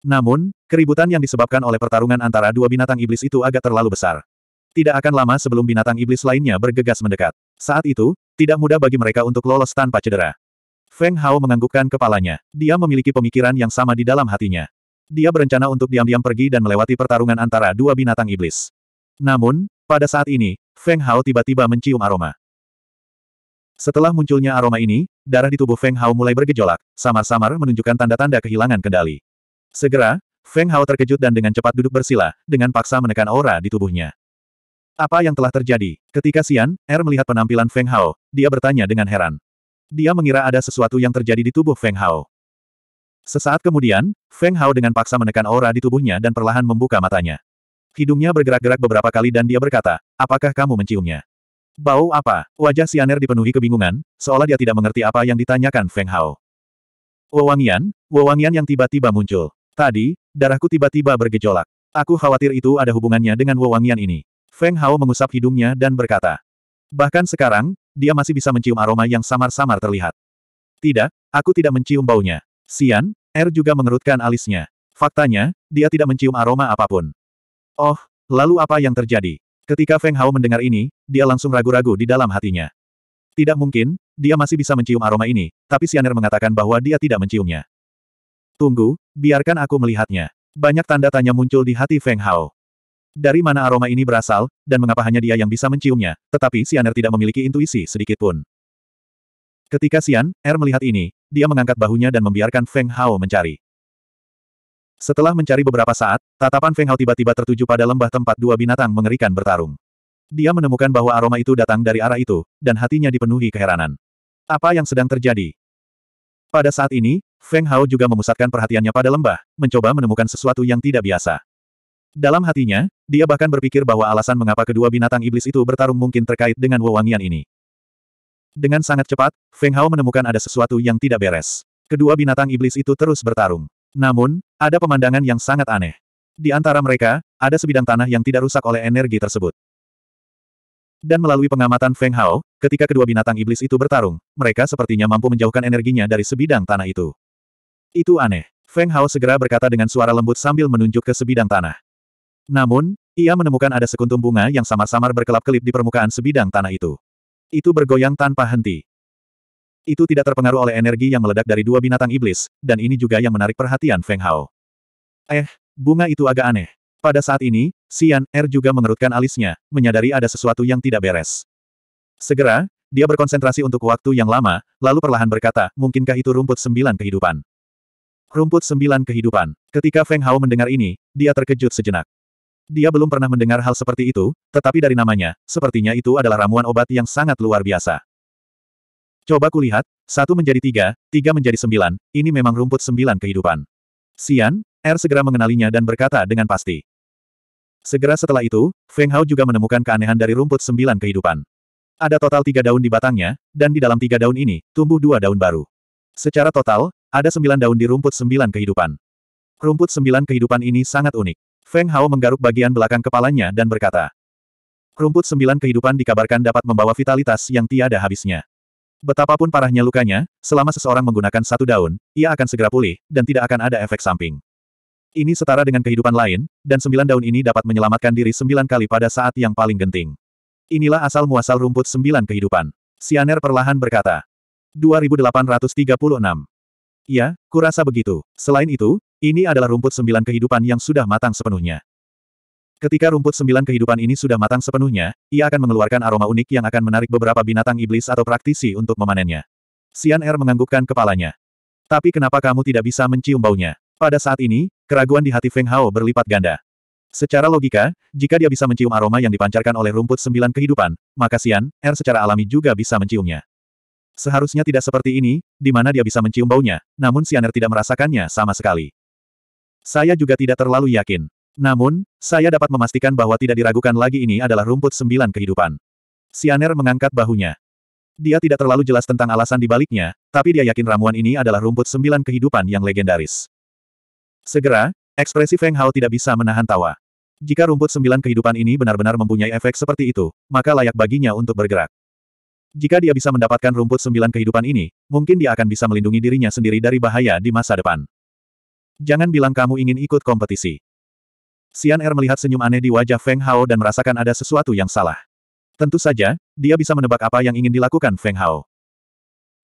Namun, keributan yang disebabkan oleh pertarungan antara dua binatang iblis itu agak terlalu besar. Tidak akan lama sebelum binatang iblis lainnya bergegas mendekat. Saat itu, tidak mudah bagi mereka untuk lolos tanpa cedera. Feng Hao menganggukkan kepalanya. Dia memiliki pemikiran yang sama di dalam hatinya. Dia berencana untuk diam-diam pergi dan melewati pertarungan antara dua binatang iblis. Namun, pada saat ini, Feng Hao tiba-tiba mencium aroma. Setelah munculnya aroma ini, darah di tubuh Feng Hao mulai bergejolak, samar-samar menunjukkan tanda-tanda kehilangan kendali. Segera, Feng Hao terkejut dan dengan cepat duduk bersila, dengan paksa menekan aura di tubuhnya. Apa yang telah terjadi? Ketika Xian, Er melihat penampilan Feng Hao, dia bertanya dengan heran. Dia mengira ada sesuatu yang terjadi di tubuh Feng Hao. Sesaat kemudian, Feng Hao dengan paksa menekan aura di tubuhnya dan perlahan membuka matanya. Hidungnya bergerak-gerak beberapa kali dan dia berkata, apakah kamu menciumnya? Bau apa? Wajah Er dipenuhi kebingungan, seolah dia tidak mengerti apa yang ditanyakan Feng Hao. Wewangian, wewangian yang tiba-tiba muncul. Tadi, darahku tiba-tiba bergejolak. Aku khawatir itu ada hubungannya dengan wewangian ini. Feng Hao mengusap hidungnya dan berkata. Bahkan sekarang, dia masih bisa mencium aroma yang samar-samar terlihat. Tidak, aku tidak mencium baunya. Sian, Er juga mengerutkan alisnya. Faktanya, dia tidak mencium aroma apapun. Oh, lalu apa yang terjadi? Ketika Feng Hao mendengar ini, dia langsung ragu-ragu di dalam hatinya. Tidak mungkin, dia masih bisa mencium aroma ini, tapi Er mengatakan bahwa dia tidak menciumnya. Tunggu, biarkan aku melihatnya. Banyak tanda tanya muncul di hati Feng Hao. Dari mana aroma ini berasal, dan mengapa hanya dia yang bisa menciumnya, tetapi Sianer tidak memiliki intuisi sedikitpun. Ketika Sian, Er melihat ini, dia mengangkat bahunya dan membiarkan Feng Hao mencari. Setelah mencari beberapa saat, tatapan Feng Hao tiba-tiba tertuju pada lembah tempat dua binatang mengerikan bertarung. Dia menemukan bahwa aroma itu datang dari arah itu, dan hatinya dipenuhi keheranan. Apa yang sedang terjadi? Pada saat ini, Feng Hao juga memusatkan perhatiannya pada lembah, mencoba menemukan sesuatu yang tidak biasa. Dalam hatinya, dia bahkan berpikir bahwa alasan mengapa kedua binatang iblis itu bertarung mungkin terkait dengan wewangian ini. Dengan sangat cepat, Feng Hao menemukan ada sesuatu yang tidak beres. Kedua binatang iblis itu terus bertarung. Namun, ada pemandangan yang sangat aneh. Di antara mereka, ada sebidang tanah yang tidak rusak oleh energi tersebut. Dan melalui pengamatan Feng Hao, ketika kedua binatang iblis itu bertarung, mereka sepertinya mampu menjauhkan energinya dari sebidang tanah itu. Itu aneh. Feng Hao segera berkata dengan suara lembut sambil menunjuk ke sebidang tanah. Namun, ia menemukan ada sekuntum bunga yang samar-samar berkelap-kelip di permukaan sebidang tanah itu. Itu bergoyang tanpa henti. Itu tidak terpengaruh oleh energi yang meledak dari dua binatang iblis, dan ini juga yang menarik perhatian Feng Hao. Eh, bunga itu agak aneh. Pada saat ini, Xian Er juga mengerutkan alisnya, menyadari ada sesuatu yang tidak beres. Segera, dia berkonsentrasi untuk waktu yang lama, lalu perlahan berkata, mungkinkah itu rumput sembilan kehidupan? Rumput sembilan kehidupan. Ketika Feng Hao mendengar ini, dia terkejut sejenak. Dia belum pernah mendengar hal seperti itu, tetapi dari namanya, sepertinya itu adalah ramuan obat yang sangat luar biasa. Coba kulihat, satu menjadi tiga, tiga menjadi sembilan, ini memang rumput sembilan kehidupan. Sian, Er segera mengenalinya dan berkata dengan pasti. Segera setelah itu, Feng Hao juga menemukan keanehan dari rumput sembilan kehidupan. Ada total tiga daun di batangnya, dan di dalam tiga daun ini, tumbuh dua daun baru. Secara total, ada sembilan daun di rumput sembilan kehidupan. Rumput sembilan kehidupan ini sangat unik. Feng Hao menggaruk bagian belakang kepalanya dan berkata. Rumput sembilan kehidupan dikabarkan dapat membawa vitalitas yang tiada habisnya. Betapapun parahnya lukanya, selama seseorang menggunakan satu daun, ia akan segera pulih, dan tidak akan ada efek samping. Ini setara dengan kehidupan lain, dan sembilan daun ini dapat menyelamatkan diri sembilan kali pada saat yang paling genting. Inilah asal-muasal rumput sembilan kehidupan. Sianer perlahan berkata. 2836. Ya, kurasa begitu. Selain itu, ini adalah rumput sembilan kehidupan yang sudah matang sepenuhnya. Ketika rumput sembilan kehidupan ini sudah matang sepenuhnya, ia akan mengeluarkan aroma unik yang akan menarik beberapa binatang iblis atau praktisi untuk memanennya. Sian Er menganggukkan kepalanya. Tapi kenapa kamu tidak bisa mencium baunya? Pada saat ini, keraguan di hati Feng Hao berlipat ganda. Secara logika, jika dia bisa mencium aroma yang dipancarkan oleh rumput sembilan kehidupan, maka Sian, Er secara alami juga bisa menciumnya. Seharusnya tidak seperti ini, di mana dia bisa mencium baunya, namun Sianer tidak merasakannya sama sekali. Saya juga tidak terlalu yakin. Namun, saya dapat memastikan bahwa tidak diragukan lagi ini adalah rumput sembilan kehidupan. Sianer mengangkat bahunya. Dia tidak terlalu jelas tentang alasan dibaliknya, tapi dia yakin ramuan ini adalah rumput sembilan kehidupan yang legendaris. Segera, ekspresi Feng Hao tidak bisa menahan tawa. Jika rumput sembilan kehidupan ini benar-benar mempunyai efek seperti itu, maka layak baginya untuk bergerak. Jika dia bisa mendapatkan rumput sembilan kehidupan ini, mungkin dia akan bisa melindungi dirinya sendiri dari bahaya di masa depan. Jangan bilang kamu ingin ikut kompetisi. Xian Er melihat senyum aneh di wajah Feng Hao dan merasakan ada sesuatu yang salah. Tentu saja, dia bisa menebak apa yang ingin dilakukan Feng Hao.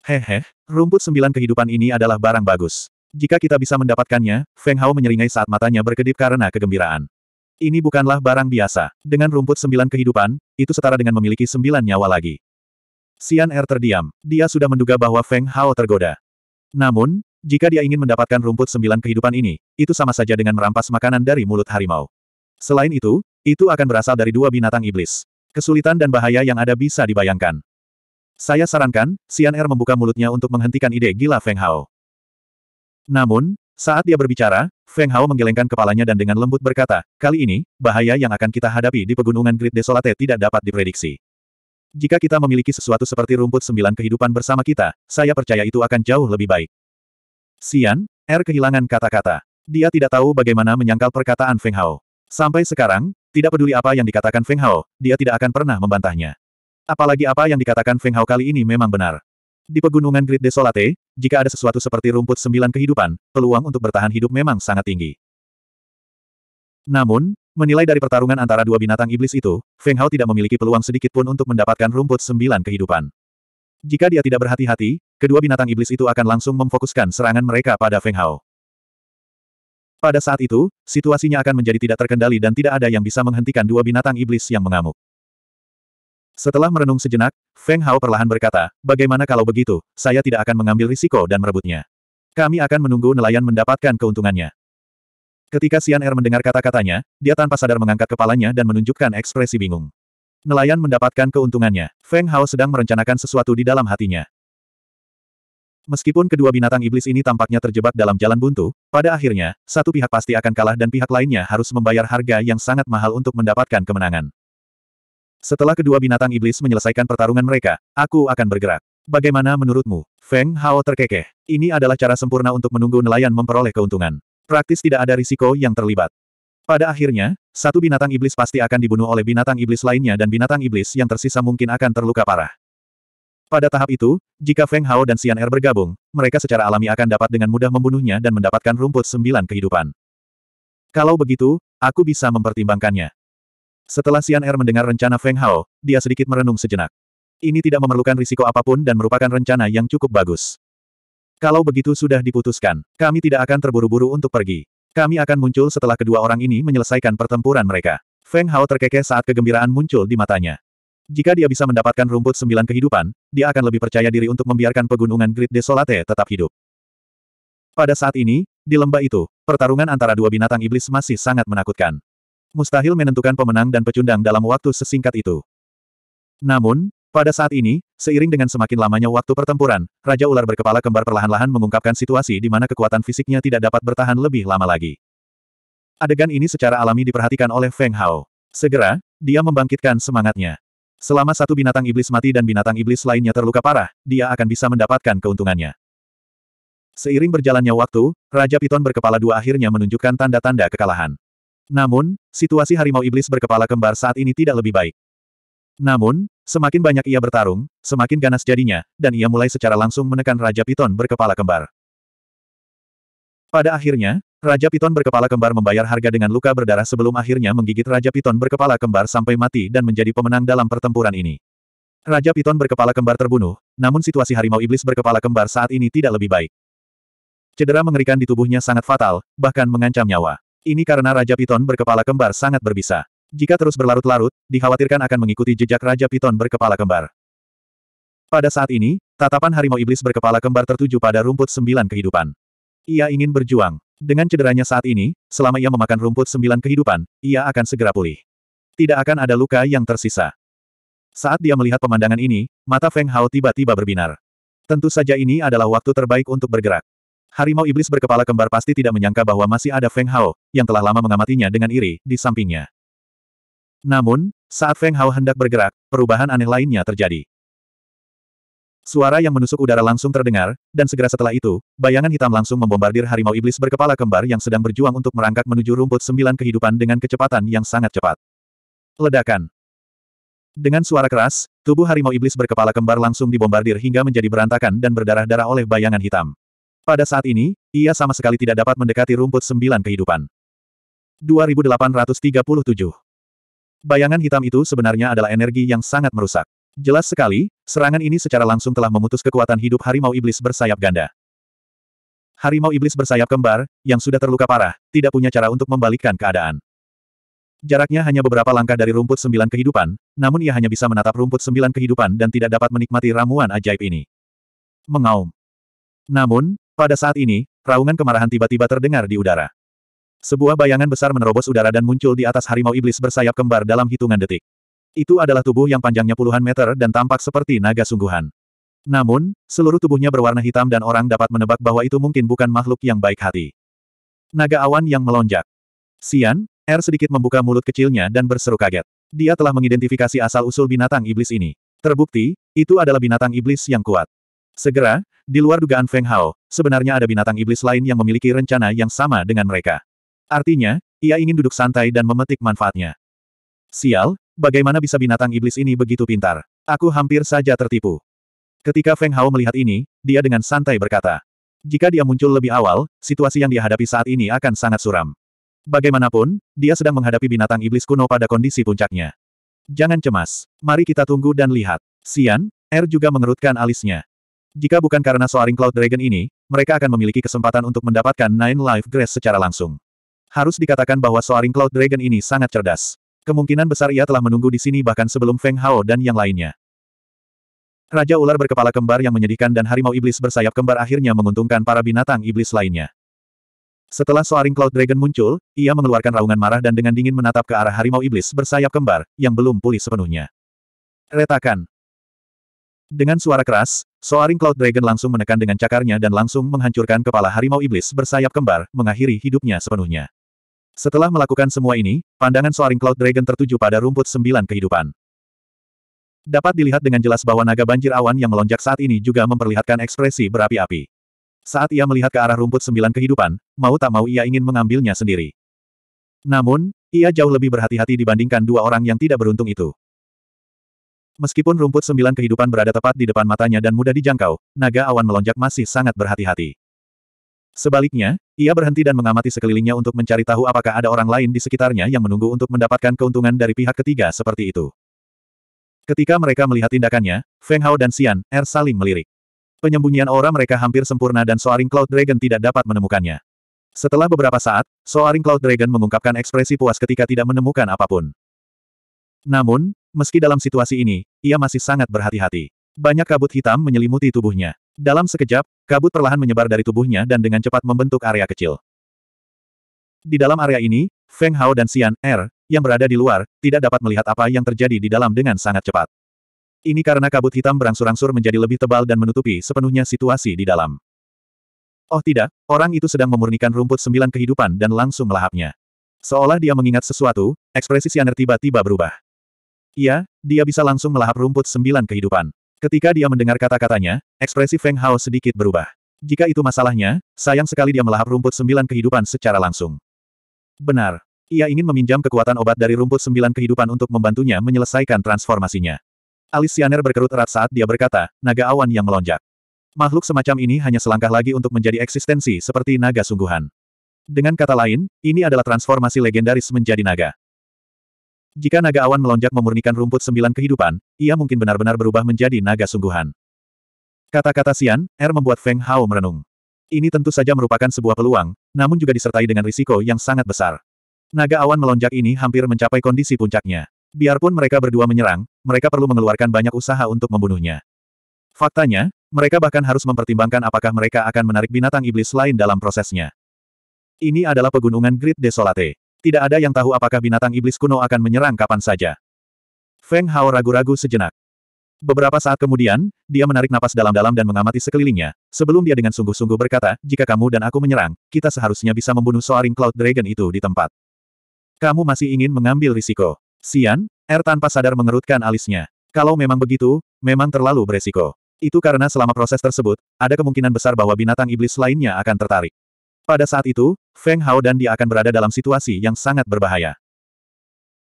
Hehe, rumput sembilan kehidupan ini adalah barang bagus. Jika kita bisa mendapatkannya, Feng Hao menyeringai saat matanya berkedip karena kegembiraan. Ini bukanlah barang biasa. Dengan rumput sembilan kehidupan, itu setara dengan memiliki sembilan nyawa lagi. Xian Er terdiam. Dia sudah menduga bahwa Feng Hao tergoda. Namun, jika dia ingin mendapatkan rumput sembilan kehidupan ini, itu sama saja dengan merampas makanan dari mulut harimau. Selain itu, itu akan berasal dari dua binatang iblis. Kesulitan dan bahaya yang ada bisa dibayangkan. Saya sarankan, Xian Er membuka mulutnya untuk menghentikan ide gila Feng Hao. Namun, saat dia berbicara, Feng Hao menggelengkan kepalanya dan dengan lembut berkata, kali ini, bahaya yang akan kita hadapi di pegunungan Great Desolate tidak dapat diprediksi. Jika kita memiliki sesuatu seperti rumput sembilan kehidupan bersama kita, saya percaya itu akan jauh lebih baik. Sian, R kehilangan kata-kata. Dia tidak tahu bagaimana menyangkal perkataan Feng Hao. Sampai sekarang, tidak peduli apa yang dikatakan Feng Hao, dia tidak akan pernah membantahnya. Apalagi apa yang dikatakan Feng Hao kali ini memang benar. Di pegunungan Great Desolate, jika ada sesuatu seperti rumput sembilan kehidupan, peluang untuk bertahan hidup memang sangat tinggi. Namun, Menilai dari pertarungan antara dua binatang iblis itu, Feng Hao tidak memiliki peluang sedikit pun untuk mendapatkan rumput sembilan kehidupan. Jika dia tidak berhati-hati, kedua binatang iblis itu akan langsung memfokuskan serangan mereka pada Feng Hao. Pada saat itu, situasinya akan menjadi tidak terkendali dan tidak ada yang bisa menghentikan dua binatang iblis yang mengamuk. Setelah merenung sejenak, Feng Hao perlahan berkata, bagaimana kalau begitu, saya tidak akan mengambil risiko dan merebutnya. Kami akan menunggu nelayan mendapatkan keuntungannya. Ketika Sian Er mendengar kata-katanya, dia tanpa sadar mengangkat kepalanya dan menunjukkan ekspresi bingung. Nelayan mendapatkan keuntungannya. Feng Hao sedang merencanakan sesuatu di dalam hatinya. Meskipun kedua binatang iblis ini tampaknya terjebak dalam jalan buntu, pada akhirnya, satu pihak pasti akan kalah dan pihak lainnya harus membayar harga yang sangat mahal untuk mendapatkan kemenangan. Setelah kedua binatang iblis menyelesaikan pertarungan mereka, aku akan bergerak. Bagaimana menurutmu? Feng Hao terkekeh. Ini adalah cara sempurna untuk menunggu nelayan memperoleh keuntungan. Praktis tidak ada risiko yang terlibat. Pada akhirnya, satu binatang iblis pasti akan dibunuh oleh binatang iblis lainnya dan binatang iblis yang tersisa mungkin akan terluka parah. Pada tahap itu, jika Feng Hao dan Xian Er bergabung, mereka secara alami akan dapat dengan mudah membunuhnya dan mendapatkan rumput sembilan kehidupan. Kalau begitu, aku bisa mempertimbangkannya. Setelah Xian Er mendengar rencana Feng Hao, dia sedikit merenung sejenak. Ini tidak memerlukan risiko apapun dan merupakan rencana yang cukup bagus. Kalau begitu sudah diputuskan, kami tidak akan terburu-buru untuk pergi. Kami akan muncul setelah kedua orang ini menyelesaikan pertempuran mereka. Feng Hao terkekeh saat kegembiraan muncul di matanya. Jika dia bisa mendapatkan rumput sembilan kehidupan, dia akan lebih percaya diri untuk membiarkan pegunungan Great Desolate tetap hidup. Pada saat ini, di lembah itu, pertarungan antara dua binatang iblis masih sangat menakutkan. Mustahil menentukan pemenang dan pecundang dalam waktu sesingkat itu. Namun, pada saat ini, seiring dengan semakin lamanya waktu pertempuran, Raja Ular berkepala kembar perlahan-lahan mengungkapkan situasi di mana kekuatan fisiknya tidak dapat bertahan lebih lama lagi. Adegan ini secara alami diperhatikan oleh Feng Hao. Segera, dia membangkitkan semangatnya. Selama satu binatang iblis mati dan binatang iblis lainnya terluka parah, dia akan bisa mendapatkan keuntungannya. Seiring berjalannya waktu, Raja Piton berkepala dua akhirnya menunjukkan tanda-tanda kekalahan. Namun, situasi harimau iblis berkepala kembar saat ini tidak lebih baik. Namun, semakin banyak ia bertarung, semakin ganas jadinya, dan ia mulai secara langsung menekan Raja Piton berkepala kembar. Pada akhirnya, Raja Piton berkepala kembar membayar harga dengan luka berdarah sebelum akhirnya menggigit Raja Piton berkepala kembar sampai mati dan menjadi pemenang dalam pertempuran ini. Raja Piton berkepala kembar terbunuh, namun situasi harimau iblis berkepala kembar saat ini tidak lebih baik. Cedera mengerikan di tubuhnya sangat fatal, bahkan mengancam nyawa. Ini karena Raja Piton berkepala kembar sangat berbisa. Jika terus berlarut-larut, dikhawatirkan akan mengikuti jejak Raja Piton berkepala kembar. Pada saat ini, tatapan harimau iblis berkepala kembar tertuju pada rumput sembilan kehidupan. Ia ingin berjuang. Dengan cederanya saat ini, selama ia memakan rumput sembilan kehidupan, ia akan segera pulih. Tidak akan ada luka yang tersisa. Saat dia melihat pemandangan ini, mata Feng Hao tiba-tiba berbinar. Tentu saja ini adalah waktu terbaik untuk bergerak. Harimau iblis berkepala kembar pasti tidak menyangka bahwa masih ada Feng Hao, yang telah lama mengamatinya dengan iri, di sampingnya. Namun, saat Feng Hao hendak bergerak, perubahan aneh lainnya terjadi. Suara yang menusuk udara langsung terdengar, dan segera setelah itu, bayangan hitam langsung membombardir harimau iblis berkepala kembar yang sedang berjuang untuk merangkak menuju rumput sembilan kehidupan dengan kecepatan yang sangat cepat. Ledakan. Dengan suara keras, tubuh harimau iblis berkepala kembar langsung dibombardir hingga menjadi berantakan dan berdarah-darah oleh bayangan hitam. Pada saat ini, ia sama sekali tidak dapat mendekati rumput sembilan kehidupan. 2837 Bayangan hitam itu sebenarnya adalah energi yang sangat merusak. Jelas sekali, serangan ini secara langsung telah memutus kekuatan hidup harimau iblis bersayap ganda. Harimau iblis bersayap kembar, yang sudah terluka parah, tidak punya cara untuk membalikkan keadaan. Jaraknya hanya beberapa langkah dari rumput sembilan kehidupan, namun ia hanya bisa menatap rumput sembilan kehidupan dan tidak dapat menikmati ramuan ajaib ini. Mengaum. Namun, pada saat ini, raungan kemarahan tiba-tiba terdengar di udara. Sebuah bayangan besar menerobos udara dan muncul di atas harimau iblis bersayap kembar dalam hitungan detik. Itu adalah tubuh yang panjangnya puluhan meter dan tampak seperti naga sungguhan. Namun, seluruh tubuhnya berwarna hitam dan orang dapat menebak bahwa itu mungkin bukan makhluk yang baik hati. Naga awan yang melonjak. Sian, R sedikit membuka mulut kecilnya dan berseru kaget. Dia telah mengidentifikasi asal-usul binatang iblis ini. Terbukti, itu adalah binatang iblis yang kuat. Segera, di luar dugaan Feng Hao, sebenarnya ada binatang iblis lain yang memiliki rencana yang sama dengan mereka. Artinya, ia ingin duduk santai dan memetik manfaatnya. Sial, bagaimana bisa binatang iblis ini begitu pintar? Aku hampir saja tertipu. Ketika Feng Hao melihat ini, dia dengan santai berkata. Jika dia muncul lebih awal, situasi yang dia hadapi saat ini akan sangat suram. Bagaimanapun, dia sedang menghadapi binatang iblis kuno pada kondisi puncaknya. Jangan cemas, mari kita tunggu dan lihat. Sian, Er juga mengerutkan alisnya. Jika bukan karena Soaring Cloud Dragon ini, mereka akan memiliki kesempatan untuk mendapatkan Nine Life Grace secara langsung. Harus dikatakan bahwa Soaring Cloud Dragon ini sangat cerdas. Kemungkinan besar ia telah menunggu di sini bahkan sebelum Feng Hao dan yang lainnya. Raja ular berkepala kembar yang menyedihkan dan harimau iblis bersayap kembar akhirnya menguntungkan para binatang iblis lainnya. Setelah Soaring Cloud Dragon muncul, ia mengeluarkan raungan marah dan dengan dingin menatap ke arah harimau iblis bersayap kembar, yang belum pulih sepenuhnya. Retakan. Dengan suara keras, Soaring Cloud Dragon langsung menekan dengan cakarnya dan langsung menghancurkan kepala harimau iblis bersayap kembar, mengakhiri hidupnya sepenuhnya. Setelah melakukan semua ini, pandangan Soaring Cloud Dragon tertuju pada rumput sembilan kehidupan. Dapat dilihat dengan jelas bahwa naga banjir awan yang melonjak saat ini juga memperlihatkan ekspresi berapi-api. Saat ia melihat ke arah rumput sembilan kehidupan, mau tak mau ia ingin mengambilnya sendiri. Namun, ia jauh lebih berhati-hati dibandingkan dua orang yang tidak beruntung itu. Meskipun rumput sembilan kehidupan berada tepat di depan matanya dan mudah dijangkau, naga awan melonjak masih sangat berhati-hati. Sebaliknya, ia berhenti dan mengamati sekelilingnya untuk mencari tahu apakah ada orang lain di sekitarnya yang menunggu untuk mendapatkan keuntungan dari pihak ketiga seperti itu. Ketika mereka melihat tindakannya, Feng Hao dan Xian Er saling melirik. Penyembunyian aura mereka hampir sempurna dan Soaring Cloud Dragon tidak dapat menemukannya. Setelah beberapa saat, Soaring Cloud Dragon mengungkapkan ekspresi puas ketika tidak menemukan apapun. Namun, meski dalam situasi ini, ia masih sangat berhati-hati. Banyak kabut hitam menyelimuti tubuhnya. Dalam sekejap, kabut perlahan menyebar dari tubuhnya dan dengan cepat membentuk area kecil. Di dalam area ini, Feng Hao dan Xian Er, yang berada di luar, tidak dapat melihat apa yang terjadi di dalam dengan sangat cepat. Ini karena kabut hitam berangsur-angsur menjadi lebih tebal dan menutupi sepenuhnya situasi di dalam. Oh tidak, orang itu sedang memurnikan rumput sembilan kehidupan dan langsung melahapnya. Seolah dia mengingat sesuatu, ekspresi Xian Er tiba-tiba berubah. Iya, dia bisa langsung melahap rumput sembilan kehidupan. Ketika dia mendengar kata-katanya, ekspresi Feng Hao sedikit berubah. Jika itu masalahnya, sayang sekali dia melahap rumput sembilan kehidupan secara langsung. Benar. Ia ingin meminjam kekuatan obat dari rumput sembilan kehidupan untuk membantunya menyelesaikan transformasinya. Alis Sianer berkerut erat saat dia berkata, naga awan yang melonjak. Makhluk semacam ini hanya selangkah lagi untuk menjadi eksistensi seperti naga sungguhan. Dengan kata lain, ini adalah transformasi legendaris menjadi naga. Jika naga awan melonjak memurnikan rumput sembilan kehidupan, ia mungkin benar-benar berubah menjadi naga sungguhan. Kata-kata Xian, Er membuat Feng Hao merenung. Ini tentu saja merupakan sebuah peluang, namun juga disertai dengan risiko yang sangat besar. Naga awan melonjak ini hampir mencapai kondisi puncaknya. Biarpun mereka berdua menyerang, mereka perlu mengeluarkan banyak usaha untuk membunuhnya. Faktanya, mereka bahkan harus mempertimbangkan apakah mereka akan menarik binatang iblis lain dalam prosesnya. Ini adalah pegunungan Great Desolate. Tidak ada yang tahu apakah binatang iblis kuno akan menyerang kapan saja. Feng Hao ragu-ragu sejenak. Beberapa saat kemudian, dia menarik napas dalam-dalam dan mengamati sekelilingnya, sebelum dia dengan sungguh-sungguh berkata, jika kamu dan aku menyerang, kita seharusnya bisa membunuh Soaring Cloud Dragon itu di tempat. Kamu masih ingin mengambil risiko. Sian, Er tanpa sadar mengerutkan alisnya. Kalau memang begitu, memang terlalu beresiko. Itu karena selama proses tersebut, ada kemungkinan besar bahwa binatang iblis lainnya akan tertarik. Pada saat itu, Feng Hao dan dia akan berada dalam situasi yang sangat berbahaya.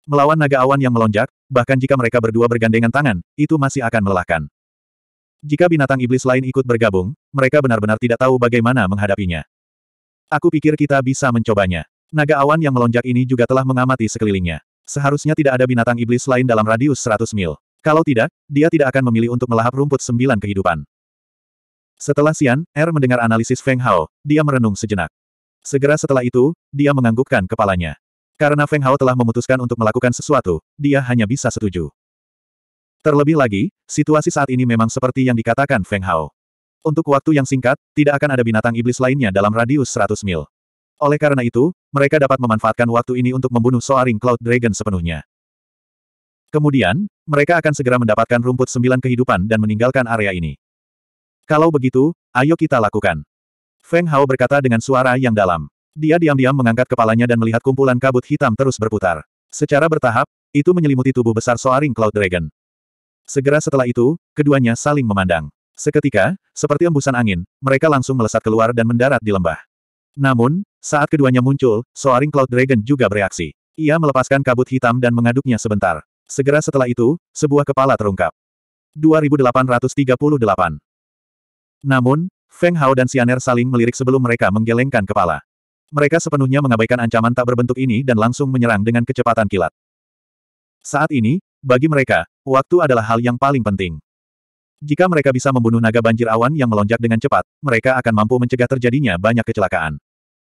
Melawan naga awan yang melonjak, bahkan jika mereka berdua bergandengan tangan, itu masih akan melelahkan. Jika binatang iblis lain ikut bergabung, mereka benar-benar tidak tahu bagaimana menghadapinya. Aku pikir kita bisa mencobanya. Naga awan yang melonjak ini juga telah mengamati sekelilingnya. Seharusnya tidak ada binatang iblis lain dalam radius 100 mil. Kalau tidak, dia tidak akan memilih untuk melahap rumput sembilan kehidupan. Setelah Xian, Er mendengar analisis Feng Hao, dia merenung sejenak. Segera setelah itu, dia menganggukkan kepalanya. Karena Feng Hao telah memutuskan untuk melakukan sesuatu, dia hanya bisa setuju. Terlebih lagi, situasi saat ini memang seperti yang dikatakan Feng Hao. Untuk waktu yang singkat, tidak akan ada binatang iblis lainnya dalam radius 100 mil. Oleh karena itu, mereka dapat memanfaatkan waktu ini untuk membunuh Soaring Cloud Dragon sepenuhnya. Kemudian, mereka akan segera mendapatkan rumput sembilan kehidupan dan meninggalkan area ini. Kalau begitu, ayo kita lakukan. Feng Hao berkata dengan suara yang dalam. Dia diam-diam mengangkat kepalanya dan melihat kumpulan kabut hitam terus berputar. Secara bertahap, itu menyelimuti tubuh besar Soaring Cloud Dragon. Segera setelah itu, keduanya saling memandang. Seketika, seperti embusan angin, mereka langsung melesat keluar dan mendarat di lembah. Namun, saat keduanya muncul, Soaring Cloud Dragon juga bereaksi. Ia melepaskan kabut hitam dan mengaduknya sebentar. Segera setelah itu, sebuah kepala terungkap. 2838 namun, Feng Hao dan Xianer saling melirik sebelum mereka menggelengkan kepala. Mereka sepenuhnya mengabaikan ancaman tak berbentuk ini dan langsung menyerang dengan kecepatan kilat. Saat ini, bagi mereka, waktu adalah hal yang paling penting. Jika mereka bisa membunuh naga banjir awan yang melonjak dengan cepat, mereka akan mampu mencegah terjadinya banyak kecelakaan.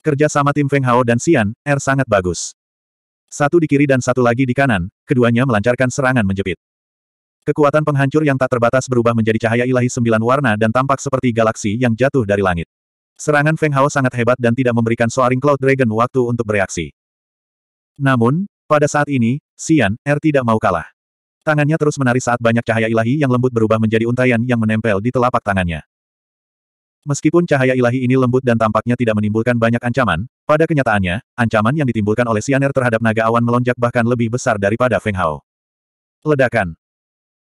Kerja sama tim Feng Hao dan Xian, Er sangat bagus. Satu di kiri dan satu lagi di kanan, keduanya melancarkan serangan menjepit. Kekuatan penghancur yang tak terbatas berubah menjadi cahaya ilahi sembilan warna dan tampak seperti galaksi yang jatuh dari langit. Serangan Feng Hao sangat hebat dan tidak memberikan Soaring Cloud Dragon waktu untuk bereaksi. Namun, pada saat ini, Xian Er tidak mau kalah. Tangannya terus menari saat banyak cahaya ilahi yang lembut berubah menjadi untayan yang menempel di telapak tangannya. Meskipun cahaya ilahi ini lembut dan tampaknya tidak menimbulkan banyak ancaman, pada kenyataannya, ancaman yang ditimbulkan oleh Xian Er terhadap naga awan melonjak bahkan lebih besar daripada Feng Hao. Ledakan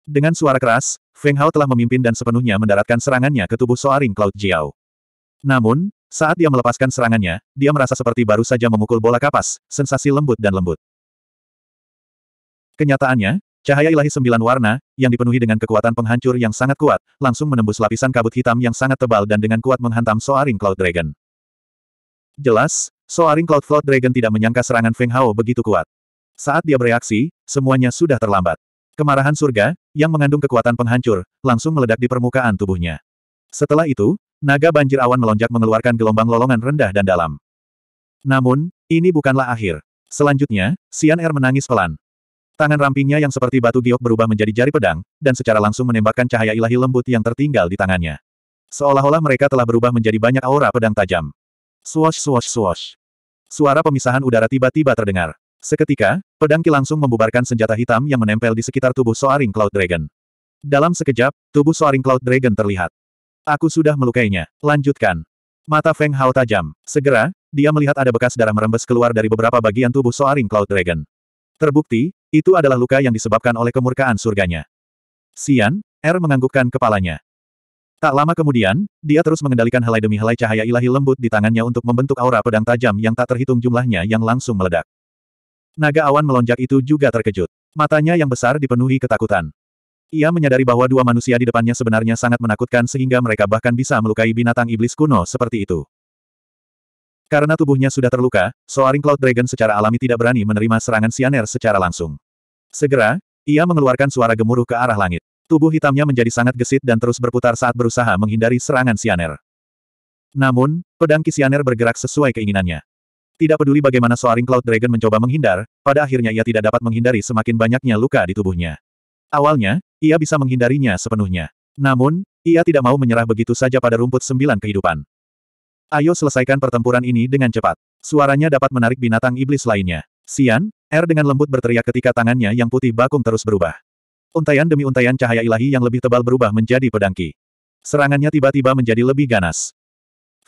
dengan suara keras, Feng Hao telah memimpin dan sepenuhnya mendaratkan serangannya ke tubuh Soaring Cloud Jiao. Namun, saat dia melepaskan serangannya, dia merasa seperti baru saja memukul bola kapas, sensasi lembut dan lembut. Kenyataannya, cahaya ilahi sembilan warna, yang dipenuhi dengan kekuatan penghancur yang sangat kuat, langsung menembus lapisan kabut hitam yang sangat tebal dan dengan kuat menghantam Soaring Cloud Dragon. Jelas, Soaring Cloud Cloud Dragon tidak menyangka serangan Feng Hao begitu kuat. Saat dia bereaksi, semuanya sudah terlambat. Kemarahan surga, yang mengandung kekuatan penghancur, langsung meledak di permukaan tubuhnya. Setelah itu, naga banjir awan melonjak mengeluarkan gelombang lolongan rendah dan dalam. Namun, ini bukanlah akhir. Selanjutnya, Sian Er menangis pelan. Tangan rampingnya yang seperti batu giok berubah menjadi jari pedang, dan secara langsung menembakkan cahaya ilahi lembut yang tertinggal di tangannya. Seolah-olah mereka telah berubah menjadi banyak aura pedang tajam. Swash swash swash. Suara pemisahan udara tiba-tiba terdengar. Seketika, Pedang Ki langsung membubarkan senjata hitam yang menempel di sekitar tubuh Soaring Cloud Dragon. Dalam sekejap, tubuh Soaring Cloud Dragon terlihat. Aku sudah melukainya. Lanjutkan. Mata Feng Hao tajam. Segera, dia melihat ada bekas darah merembes keluar dari beberapa bagian tubuh Soaring Cloud Dragon. Terbukti, itu adalah luka yang disebabkan oleh kemurkaan surganya. Sian, Er menganggukkan kepalanya. Tak lama kemudian, dia terus mengendalikan helai demi helai cahaya ilahi lembut di tangannya untuk membentuk aura pedang tajam yang tak terhitung jumlahnya yang langsung meledak. Naga awan melonjak itu juga terkejut. Matanya yang besar dipenuhi ketakutan. Ia menyadari bahwa dua manusia di depannya sebenarnya sangat menakutkan sehingga mereka bahkan bisa melukai binatang iblis kuno seperti itu. Karena tubuhnya sudah terluka, Soaring Cloud Dragon secara alami tidak berani menerima serangan Sianer secara langsung. Segera, ia mengeluarkan suara gemuruh ke arah langit. Tubuh hitamnya menjadi sangat gesit dan terus berputar saat berusaha menghindari serangan Sianer. Namun, pedang Kisianer bergerak sesuai keinginannya. Tidak peduli bagaimana Soaring Cloud Dragon mencoba menghindar, pada akhirnya ia tidak dapat menghindari semakin banyaknya luka di tubuhnya. Awalnya, ia bisa menghindarinya sepenuhnya. Namun, ia tidak mau menyerah begitu saja pada rumput sembilan kehidupan. Ayo selesaikan pertempuran ini dengan cepat. Suaranya dapat menarik binatang iblis lainnya. Sian, R er dengan lembut berteriak ketika tangannya yang putih bakung terus berubah. Untaian demi untaian cahaya ilahi yang lebih tebal berubah menjadi pedangki. Serangannya tiba-tiba menjadi lebih ganas.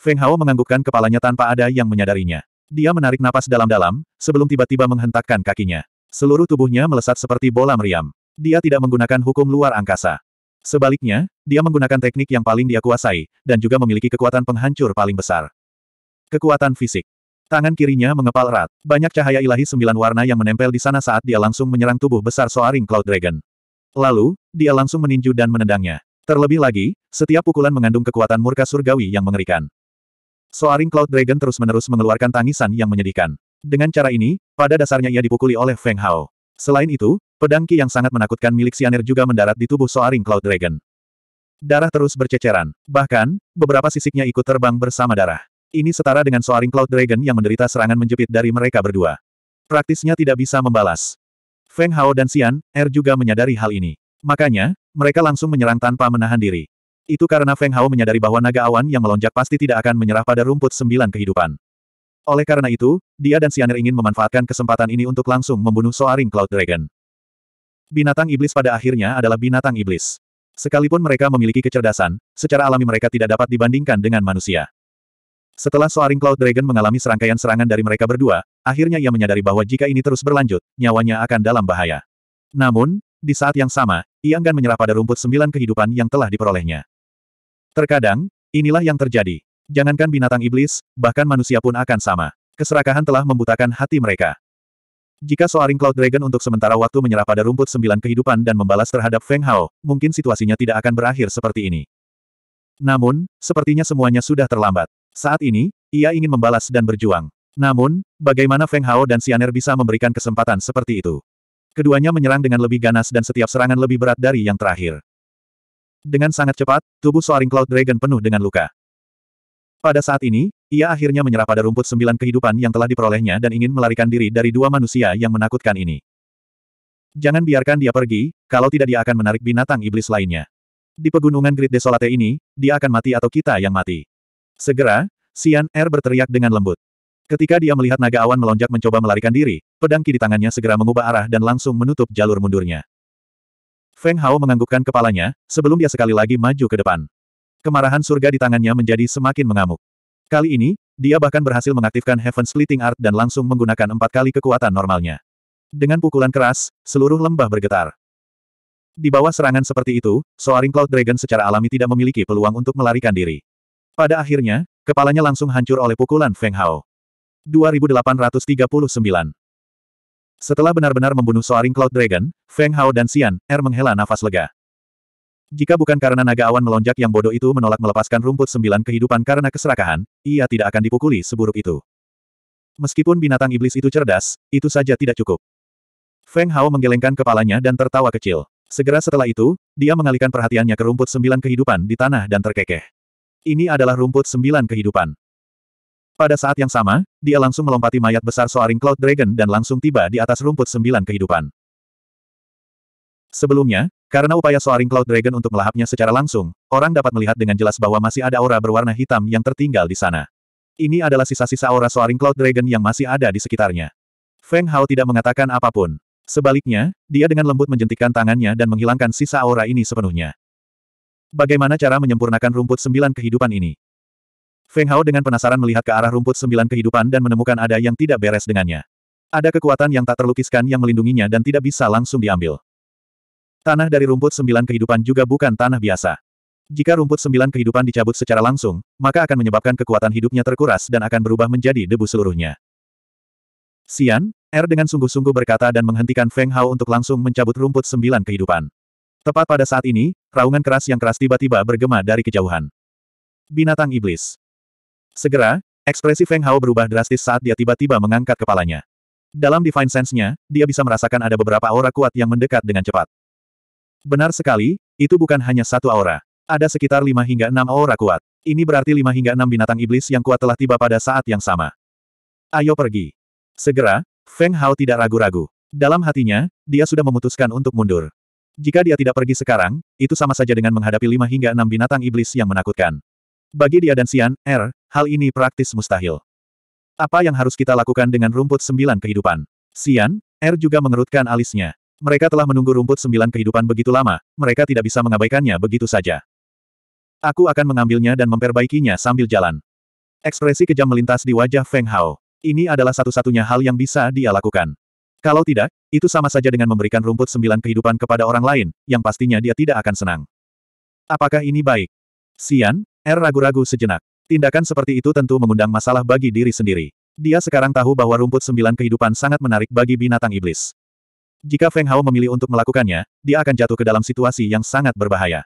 Feng Hao menganggukkan kepalanya tanpa ada yang menyadarinya. Dia menarik napas dalam-dalam, sebelum tiba-tiba menghentakkan kakinya. Seluruh tubuhnya melesat seperti bola meriam. Dia tidak menggunakan hukum luar angkasa. Sebaliknya, dia menggunakan teknik yang paling dia kuasai, dan juga memiliki kekuatan penghancur paling besar. Kekuatan fisik. Tangan kirinya mengepal erat. Banyak cahaya ilahi sembilan warna yang menempel di sana saat dia langsung menyerang tubuh besar Soaring Cloud Dragon. Lalu, dia langsung meninju dan menendangnya. Terlebih lagi, setiap pukulan mengandung kekuatan murka surgawi yang mengerikan. Soaring Cloud Dragon terus-menerus mengeluarkan tangisan yang menyedihkan. Dengan cara ini, pada dasarnya ia dipukuli oleh Feng Hao. Selain itu, pedang Qi yang sangat menakutkan milik Xian'er juga mendarat di tubuh Soaring Cloud Dragon. Darah terus berceceran. Bahkan, beberapa sisiknya ikut terbang bersama darah. Ini setara dengan Soaring Cloud Dragon yang menderita serangan menjepit dari mereka berdua. Praktisnya tidak bisa membalas. Feng Hao dan Xian Er juga menyadari hal ini. Makanya, mereka langsung menyerang tanpa menahan diri. Itu karena Feng Hao menyadari bahwa naga awan yang melonjak pasti tidak akan menyerah pada rumput sembilan kehidupan. Oleh karena itu, dia dan Sianer ingin memanfaatkan kesempatan ini untuk langsung membunuh Soaring Cloud Dragon. Binatang iblis pada akhirnya adalah binatang iblis. Sekalipun mereka memiliki kecerdasan, secara alami mereka tidak dapat dibandingkan dengan manusia. Setelah Soaring Cloud Dragon mengalami serangkaian serangan dari mereka berdua, akhirnya ia menyadari bahwa jika ini terus berlanjut, nyawanya akan dalam bahaya. Namun, di saat yang sama, ia enggan menyerah pada rumput sembilan kehidupan yang telah diperolehnya. Terkadang, inilah yang terjadi. Jangankan binatang iblis, bahkan manusia pun akan sama. Keserakahan telah membutakan hati mereka. Jika Soaring Cloud Dragon untuk sementara waktu menyerah pada rumput sembilan kehidupan dan membalas terhadap Feng Hao, mungkin situasinya tidak akan berakhir seperti ini. Namun, sepertinya semuanya sudah terlambat. Saat ini, ia ingin membalas dan berjuang. Namun, bagaimana Feng Hao dan Sianer bisa memberikan kesempatan seperti itu? Keduanya menyerang dengan lebih ganas dan setiap serangan lebih berat dari yang terakhir. Dengan sangat cepat, tubuh Soaring Cloud Dragon penuh dengan luka. Pada saat ini, ia akhirnya menyerah pada rumput sembilan kehidupan yang telah diperolehnya dan ingin melarikan diri dari dua manusia yang menakutkan ini. Jangan biarkan dia pergi, kalau tidak dia akan menarik binatang iblis lainnya. Di pegunungan Great Desolate ini, dia akan mati atau kita yang mati. Segera, Sian Er berteriak dengan lembut. Ketika dia melihat naga awan melonjak mencoba melarikan diri, pedang ki di tangannya segera mengubah arah dan langsung menutup jalur mundurnya. Feng Hao menganggukkan kepalanya, sebelum dia sekali lagi maju ke depan. Kemarahan surga di tangannya menjadi semakin mengamuk. Kali ini, dia bahkan berhasil mengaktifkan Heaven Splitting Art dan langsung menggunakan empat kali kekuatan normalnya. Dengan pukulan keras, seluruh lembah bergetar. Di bawah serangan seperti itu, Soaring Cloud Dragon secara alami tidak memiliki peluang untuk melarikan diri. Pada akhirnya, kepalanya langsung hancur oleh pukulan Feng Hao. 2839 setelah benar-benar membunuh Soaring Cloud Dragon, Feng Hao dan Xian Er menghela nafas lega. Jika bukan karena naga awan melonjak yang bodoh itu menolak melepaskan rumput sembilan kehidupan karena keserakahan, ia tidak akan dipukuli seburuk itu. Meskipun binatang iblis itu cerdas, itu saja tidak cukup. Feng Hao menggelengkan kepalanya dan tertawa kecil. Segera setelah itu, dia mengalihkan perhatiannya ke rumput sembilan kehidupan di tanah dan terkekeh. Ini adalah rumput sembilan kehidupan. Pada saat yang sama, dia langsung melompati mayat besar Soaring Cloud Dragon dan langsung tiba di atas rumput sembilan kehidupan. Sebelumnya, karena upaya Soaring Cloud Dragon untuk melahapnya secara langsung, orang dapat melihat dengan jelas bahwa masih ada aura berwarna hitam yang tertinggal di sana. Ini adalah sisa-sisa aura Soaring Cloud Dragon yang masih ada di sekitarnya. Feng Hao tidak mengatakan apapun. Sebaliknya, dia dengan lembut menjentikkan tangannya dan menghilangkan sisa aura ini sepenuhnya. Bagaimana cara menyempurnakan rumput sembilan kehidupan ini? Feng Hao dengan penasaran melihat ke arah rumput sembilan kehidupan dan menemukan ada yang tidak beres dengannya. Ada kekuatan yang tak terlukiskan yang melindunginya dan tidak bisa langsung diambil. Tanah dari rumput sembilan kehidupan juga bukan tanah biasa. Jika rumput sembilan kehidupan dicabut secara langsung, maka akan menyebabkan kekuatan hidupnya terkuras dan akan berubah menjadi debu seluruhnya. Sian, Er dengan sungguh-sungguh berkata dan menghentikan Feng Hao untuk langsung mencabut rumput sembilan kehidupan. Tepat pada saat ini, raungan keras yang keras tiba-tiba bergema dari kejauhan. Binatang Iblis. Segera, ekspresi Feng Hao berubah drastis saat dia tiba-tiba mengangkat kepalanya. Dalam Divine Sense-nya, dia bisa merasakan ada beberapa aura kuat yang mendekat dengan cepat. Benar sekali, itu bukan hanya satu aura. Ada sekitar lima hingga enam aura kuat. Ini berarti lima hingga enam binatang iblis yang kuat telah tiba pada saat yang sama. Ayo pergi. Segera, Feng Hao tidak ragu-ragu. Dalam hatinya, dia sudah memutuskan untuk mundur. Jika dia tidak pergi sekarang, itu sama saja dengan menghadapi lima hingga enam binatang iblis yang menakutkan. Bagi dia dan Sian, R, er, hal ini praktis mustahil. Apa yang harus kita lakukan dengan rumput sembilan kehidupan? Sian, R er juga mengerutkan alisnya. Mereka telah menunggu rumput sembilan kehidupan begitu lama, mereka tidak bisa mengabaikannya begitu saja. Aku akan mengambilnya dan memperbaikinya sambil jalan. Ekspresi kejam melintas di wajah Feng Hao. Ini adalah satu-satunya hal yang bisa dia lakukan. Kalau tidak, itu sama saja dengan memberikan rumput sembilan kehidupan kepada orang lain, yang pastinya dia tidak akan senang. Apakah ini baik? Sian, R ragu-ragu sejenak. Tindakan seperti itu tentu mengundang masalah bagi diri sendiri. Dia sekarang tahu bahwa rumput sembilan kehidupan sangat menarik bagi binatang iblis. Jika Feng Hao memilih untuk melakukannya, dia akan jatuh ke dalam situasi yang sangat berbahaya.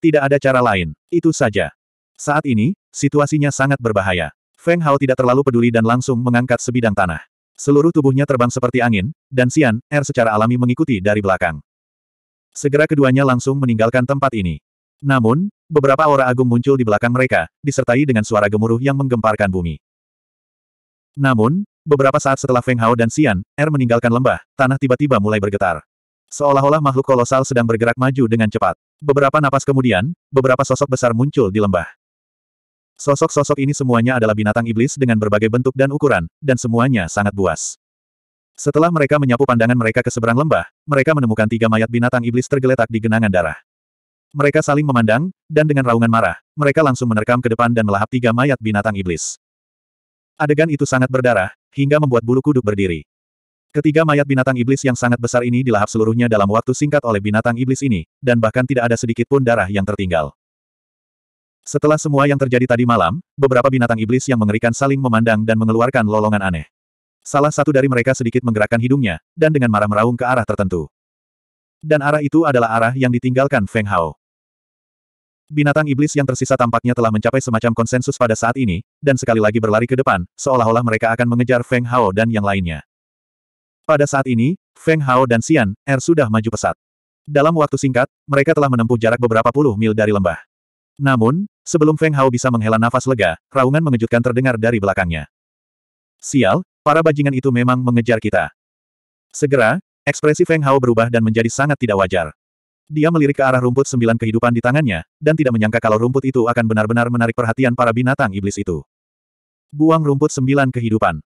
Tidak ada cara lain, itu saja. Saat ini, situasinya sangat berbahaya. Feng Hao tidak terlalu peduli dan langsung mengangkat sebidang tanah. Seluruh tubuhnya terbang seperti angin, dan Xian, Er secara alami mengikuti dari belakang. Segera keduanya langsung meninggalkan tempat ini. Namun, Beberapa aura agung muncul di belakang mereka, disertai dengan suara gemuruh yang menggemparkan bumi. Namun, beberapa saat setelah Feng Hao dan Xian, Er meninggalkan lembah, tanah tiba-tiba mulai bergetar. Seolah-olah makhluk kolosal sedang bergerak maju dengan cepat. Beberapa napas kemudian, beberapa sosok besar muncul di lembah. Sosok-sosok ini semuanya adalah binatang iblis dengan berbagai bentuk dan ukuran, dan semuanya sangat buas. Setelah mereka menyapu pandangan mereka ke seberang lembah, mereka menemukan tiga mayat binatang iblis tergeletak di genangan darah. Mereka saling memandang, dan dengan raungan marah, mereka langsung menerkam ke depan dan melahap tiga mayat binatang iblis. Adegan itu sangat berdarah, hingga membuat bulu kuduk berdiri. Ketiga mayat binatang iblis yang sangat besar ini dilahap seluruhnya dalam waktu singkat oleh binatang iblis ini, dan bahkan tidak ada sedikit pun darah yang tertinggal. Setelah semua yang terjadi tadi malam, beberapa binatang iblis yang mengerikan saling memandang dan mengeluarkan lolongan aneh. Salah satu dari mereka sedikit menggerakkan hidungnya, dan dengan marah meraung ke arah tertentu. Dan arah itu adalah arah yang ditinggalkan Feng Hao. Binatang iblis yang tersisa tampaknya telah mencapai semacam konsensus pada saat ini, dan sekali lagi berlari ke depan, seolah-olah mereka akan mengejar Feng Hao dan yang lainnya. Pada saat ini, Feng Hao dan Xian Er sudah maju pesat. Dalam waktu singkat, mereka telah menempuh jarak beberapa puluh mil dari lembah. Namun, sebelum Feng Hao bisa menghela nafas lega, raungan mengejutkan terdengar dari belakangnya. Sial, para bajingan itu memang mengejar kita. Segera, Ekspresi Feng Hao berubah dan menjadi sangat tidak wajar. Dia melirik ke arah rumput sembilan kehidupan di tangannya, dan tidak menyangka kalau rumput itu akan benar-benar menarik perhatian para binatang iblis itu. Buang rumput sembilan kehidupan.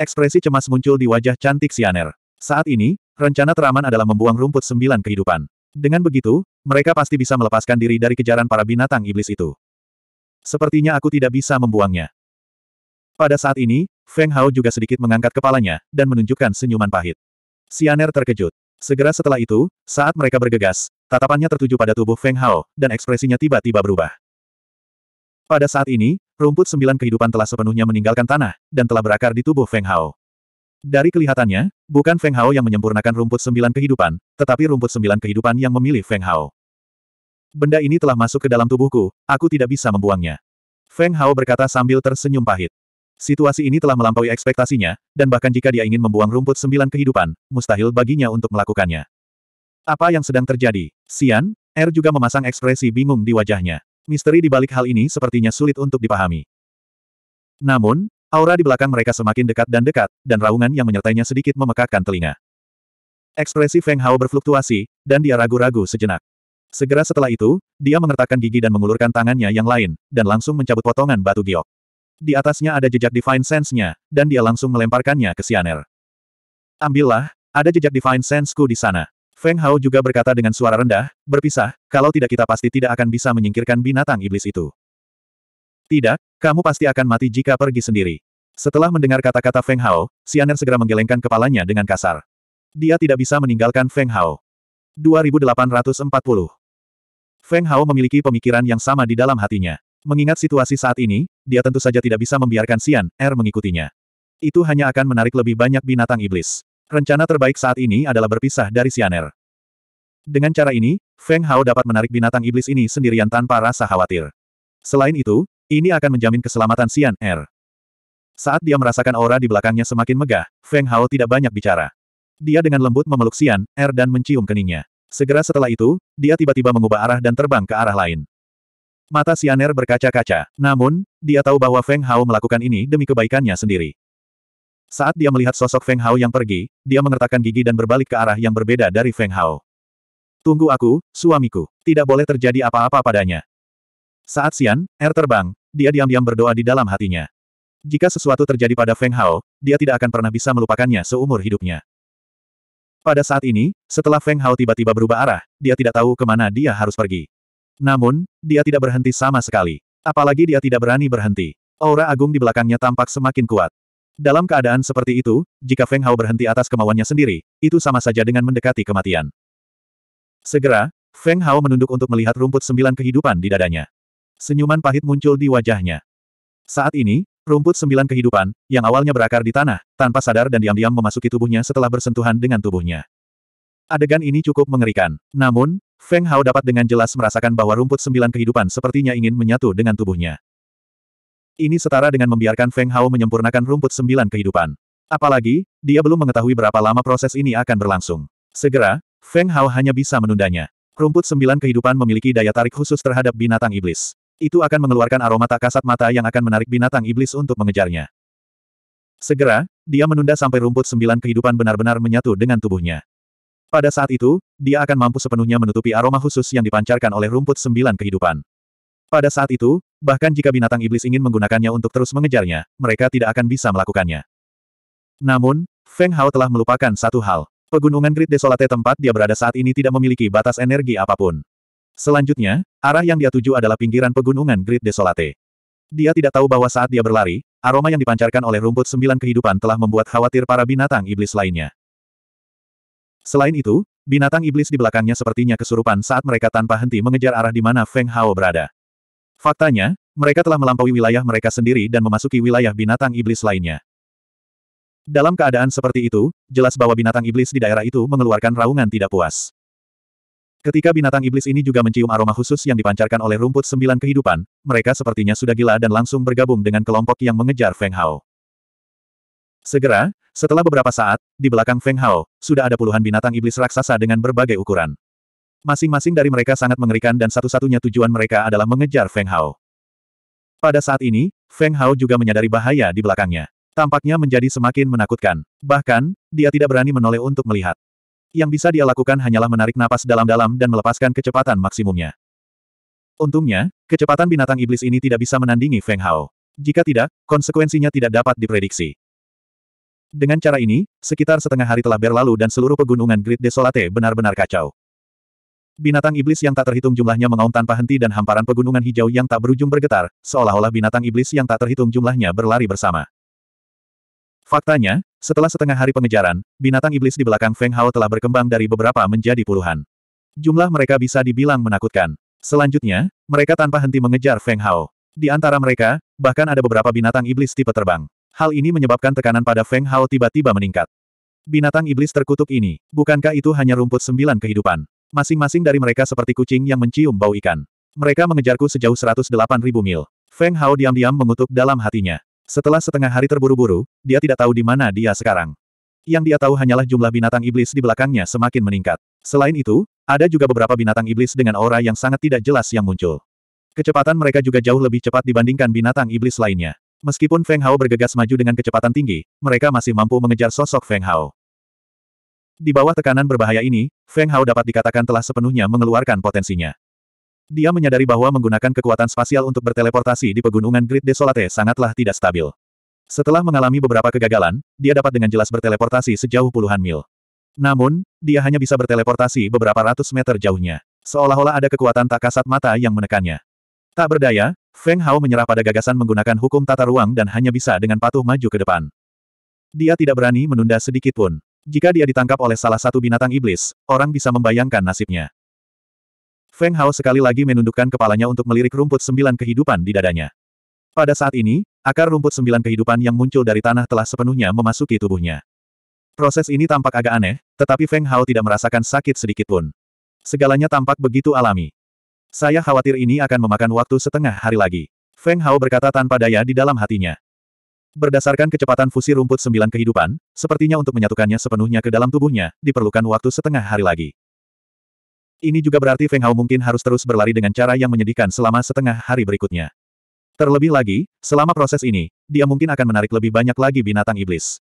Ekspresi cemas muncul di wajah cantik Sianer. Saat ini, rencana teraman adalah membuang rumput sembilan kehidupan. Dengan begitu, mereka pasti bisa melepaskan diri dari kejaran para binatang iblis itu. Sepertinya aku tidak bisa membuangnya. Pada saat ini, Feng Hao juga sedikit mengangkat kepalanya, dan menunjukkan senyuman pahit. Sianer terkejut. Segera setelah itu, saat mereka bergegas, tatapannya tertuju pada tubuh Feng Hao, dan ekspresinya tiba-tiba berubah. Pada saat ini, rumput sembilan kehidupan telah sepenuhnya meninggalkan tanah, dan telah berakar di tubuh Feng Hao. Dari kelihatannya, bukan Feng Hao yang menyempurnakan rumput sembilan kehidupan, tetapi rumput sembilan kehidupan yang memilih Feng Hao. Benda ini telah masuk ke dalam tubuhku, aku tidak bisa membuangnya. Feng Hao berkata sambil tersenyum pahit. Situasi ini telah melampaui ekspektasinya, dan bahkan jika dia ingin membuang rumput sembilan kehidupan, mustahil baginya untuk melakukannya. Apa yang sedang terjadi? Sian, R er juga memasang ekspresi bingung di wajahnya. Misteri di balik hal ini sepertinya sulit untuk dipahami. Namun, aura di belakang mereka semakin dekat dan dekat, dan raungan yang menyertainya sedikit memekakkan telinga. Ekspresi Feng Hao berfluktuasi, dan dia ragu-ragu sejenak. Segera setelah itu, dia mengertakkan gigi dan mengulurkan tangannya yang lain, dan langsung mencabut potongan batu giok di atasnya ada jejak Divine Sense-nya, dan dia langsung melemparkannya ke Sianer. Ambillah, ada jejak Divine Sense-ku di sana. Feng Hao juga berkata dengan suara rendah, berpisah, kalau tidak kita pasti tidak akan bisa menyingkirkan binatang iblis itu. Tidak, kamu pasti akan mati jika pergi sendiri. Setelah mendengar kata-kata Feng Hao, Sianer segera menggelengkan kepalanya dengan kasar. Dia tidak bisa meninggalkan Feng Hao. 2840 Feng Hao memiliki pemikiran yang sama di dalam hatinya. Mengingat situasi saat ini, dia tentu saja tidak bisa membiarkan Sian Er mengikutinya. Itu hanya akan menarik lebih banyak binatang iblis. Rencana terbaik saat ini adalah berpisah dari Sian Er. Dengan cara ini, Feng Hao dapat menarik binatang iblis ini sendirian tanpa rasa khawatir. Selain itu, ini akan menjamin keselamatan Sian Er. Saat dia merasakan aura di belakangnya semakin megah, Feng Hao tidak banyak bicara. Dia dengan lembut memeluk Si'an Er dan mencium keningnya. Segera setelah itu, dia tiba-tiba mengubah arah dan terbang ke arah lain. Mata Sianer berkaca-kaca. Namun, dia tahu bahwa Feng Hao melakukan ini demi kebaikannya sendiri. Saat dia melihat sosok Feng Hao yang pergi, dia mengertakkan gigi dan berbalik ke arah yang berbeda dari Feng Hao. Tunggu aku, suamiku. Tidak boleh terjadi apa-apa padanya. Saat Sian, air terbang, dia diam-diam berdoa di dalam hatinya. Jika sesuatu terjadi pada Feng Hao, dia tidak akan pernah bisa melupakannya seumur hidupnya. Pada saat ini, setelah Feng Hao tiba-tiba berubah arah, dia tidak tahu kemana dia harus pergi. Namun, dia tidak berhenti sama sekali. Apalagi dia tidak berani berhenti. Aura agung di belakangnya tampak semakin kuat. Dalam keadaan seperti itu, jika Feng Hao berhenti atas kemauannya sendiri, itu sama saja dengan mendekati kematian. Segera, Feng Hao menunduk untuk melihat rumput sembilan kehidupan di dadanya. Senyuman pahit muncul di wajahnya. Saat ini, rumput sembilan kehidupan, yang awalnya berakar di tanah, tanpa sadar dan diam-diam memasuki tubuhnya setelah bersentuhan dengan tubuhnya. Adegan ini cukup mengerikan. Namun, Feng Hao dapat dengan jelas merasakan bahwa rumput sembilan kehidupan sepertinya ingin menyatu dengan tubuhnya. Ini setara dengan membiarkan Feng Hao menyempurnakan rumput sembilan kehidupan. Apalagi, dia belum mengetahui berapa lama proses ini akan berlangsung. Segera, Feng Hao hanya bisa menundanya. Rumput sembilan kehidupan memiliki daya tarik khusus terhadap binatang iblis. Itu akan mengeluarkan aroma tak kasat mata yang akan menarik binatang iblis untuk mengejarnya. Segera, dia menunda sampai rumput sembilan kehidupan benar-benar menyatu dengan tubuhnya. Pada saat itu, dia akan mampu sepenuhnya menutupi aroma khusus yang dipancarkan oleh rumput sembilan kehidupan. Pada saat itu, bahkan jika binatang iblis ingin menggunakannya untuk terus mengejarnya, mereka tidak akan bisa melakukannya. Namun, Feng Hao telah melupakan satu hal. Pegunungan Great Desolate tempat dia berada saat ini tidak memiliki batas energi apapun. Selanjutnya, arah yang dia tuju adalah pinggiran pegunungan Great Desolate. Dia tidak tahu bahwa saat dia berlari, aroma yang dipancarkan oleh rumput sembilan kehidupan telah membuat khawatir para binatang iblis lainnya. Selain itu, binatang iblis di belakangnya sepertinya kesurupan saat mereka tanpa henti mengejar arah di mana Feng Hao berada. Faktanya, mereka telah melampaui wilayah mereka sendiri dan memasuki wilayah binatang iblis lainnya. Dalam keadaan seperti itu, jelas bahwa binatang iblis di daerah itu mengeluarkan raungan tidak puas. Ketika binatang iblis ini juga mencium aroma khusus yang dipancarkan oleh rumput sembilan kehidupan, mereka sepertinya sudah gila dan langsung bergabung dengan kelompok yang mengejar Feng Hao. Segera, setelah beberapa saat, di belakang Feng Hao, sudah ada puluhan binatang iblis raksasa dengan berbagai ukuran. Masing-masing dari mereka sangat mengerikan dan satu-satunya tujuan mereka adalah mengejar Feng Hao. Pada saat ini, Feng Hao juga menyadari bahaya di belakangnya. Tampaknya menjadi semakin menakutkan. Bahkan, dia tidak berani menoleh untuk melihat. Yang bisa dia lakukan hanyalah menarik napas dalam-dalam dan melepaskan kecepatan maksimumnya. Untungnya, kecepatan binatang iblis ini tidak bisa menandingi Feng Hao. Jika tidak, konsekuensinya tidak dapat diprediksi. Dengan cara ini, sekitar setengah hari telah berlalu dan seluruh pegunungan Great Desolate benar-benar kacau. Binatang iblis yang tak terhitung jumlahnya mengaum tanpa henti dan hamparan pegunungan hijau yang tak berujung bergetar, seolah-olah binatang iblis yang tak terhitung jumlahnya berlari bersama. Faktanya, setelah setengah hari pengejaran, binatang iblis di belakang Feng Hao telah berkembang dari beberapa menjadi puluhan. Jumlah mereka bisa dibilang menakutkan. Selanjutnya, mereka tanpa henti mengejar Feng Hao. Di antara mereka, bahkan ada beberapa binatang iblis tipe terbang. Hal ini menyebabkan tekanan pada Feng Hao tiba-tiba meningkat. Binatang iblis terkutuk ini, bukankah itu hanya rumput sembilan kehidupan? Masing-masing dari mereka seperti kucing yang mencium bau ikan. Mereka mengejarku sejauh 108 ribu mil. Feng Hao diam-diam mengutuk dalam hatinya. Setelah setengah hari terburu-buru, dia tidak tahu di mana dia sekarang. Yang dia tahu hanyalah jumlah binatang iblis di belakangnya semakin meningkat. Selain itu, ada juga beberapa binatang iblis dengan aura yang sangat tidak jelas yang muncul. Kecepatan mereka juga jauh lebih cepat dibandingkan binatang iblis lainnya. Meskipun Feng Hao bergegas maju dengan kecepatan tinggi, mereka masih mampu mengejar sosok Feng Hao. Di bawah tekanan berbahaya ini, Feng Hao dapat dikatakan telah sepenuhnya mengeluarkan potensinya. Dia menyadari bahwa menggunakan kekuatan spasial untuk berteleportasi di pegunungan Great Desolate sangatlah tidak stabil. Setelah mengalami beberapa kegagalan, dia dapat dengan jelas berteleportasi sejauh puluhan mil. Namun, dia hanya bisa berteleportasi beberapa ratus meter jauhnya. Seolah-olah ada kekuatan tak kasat mata yang menekannya. Tak berdaya, Feng Hao menyerah pada gagasan menggunakan hukum tata ruang dan hanya bisa dengan patuh maju ke depan. Dia tidak berani menunda sedikit pun. Jika dia ditangkap oleh salah satu binatang iblis, orang bisa membayangkan nasibnya. Feng Hao sekali lagi menundukkan kepalanya untuk melirik rumput sembilan kehidupan di dadanya. Pada saat ini, akar rumput sembilan kehidupan yang muncul dari tanah telah sepenuhnya memasuki tubuhnya. Proses ini tampak agak aneh, tetapi Feng Hao tidak merasakan sakit sedikit pun. Segalanya tampak begitu alami. Saya khawatir ini akan memakan waktu setengah hari lagi. Feng Hao berkata tanpa daya di dalam hatinya. Berdasarkan kecepatan fusi rumput sembilan kehidupan, sepertinya untuk menyatukannya sepenuhnya ke dalam tubuhnya, diperlukan waktu setengah hari lagi. Ini juga berarti Feng Hao mungkin harus terus berlari dengan cara yang menyedihkan selama setengah hari berikutnya. Terlebih lagi, selama proses ini, dia mungkin akan menarik lebih banyak lagi binatang iblis.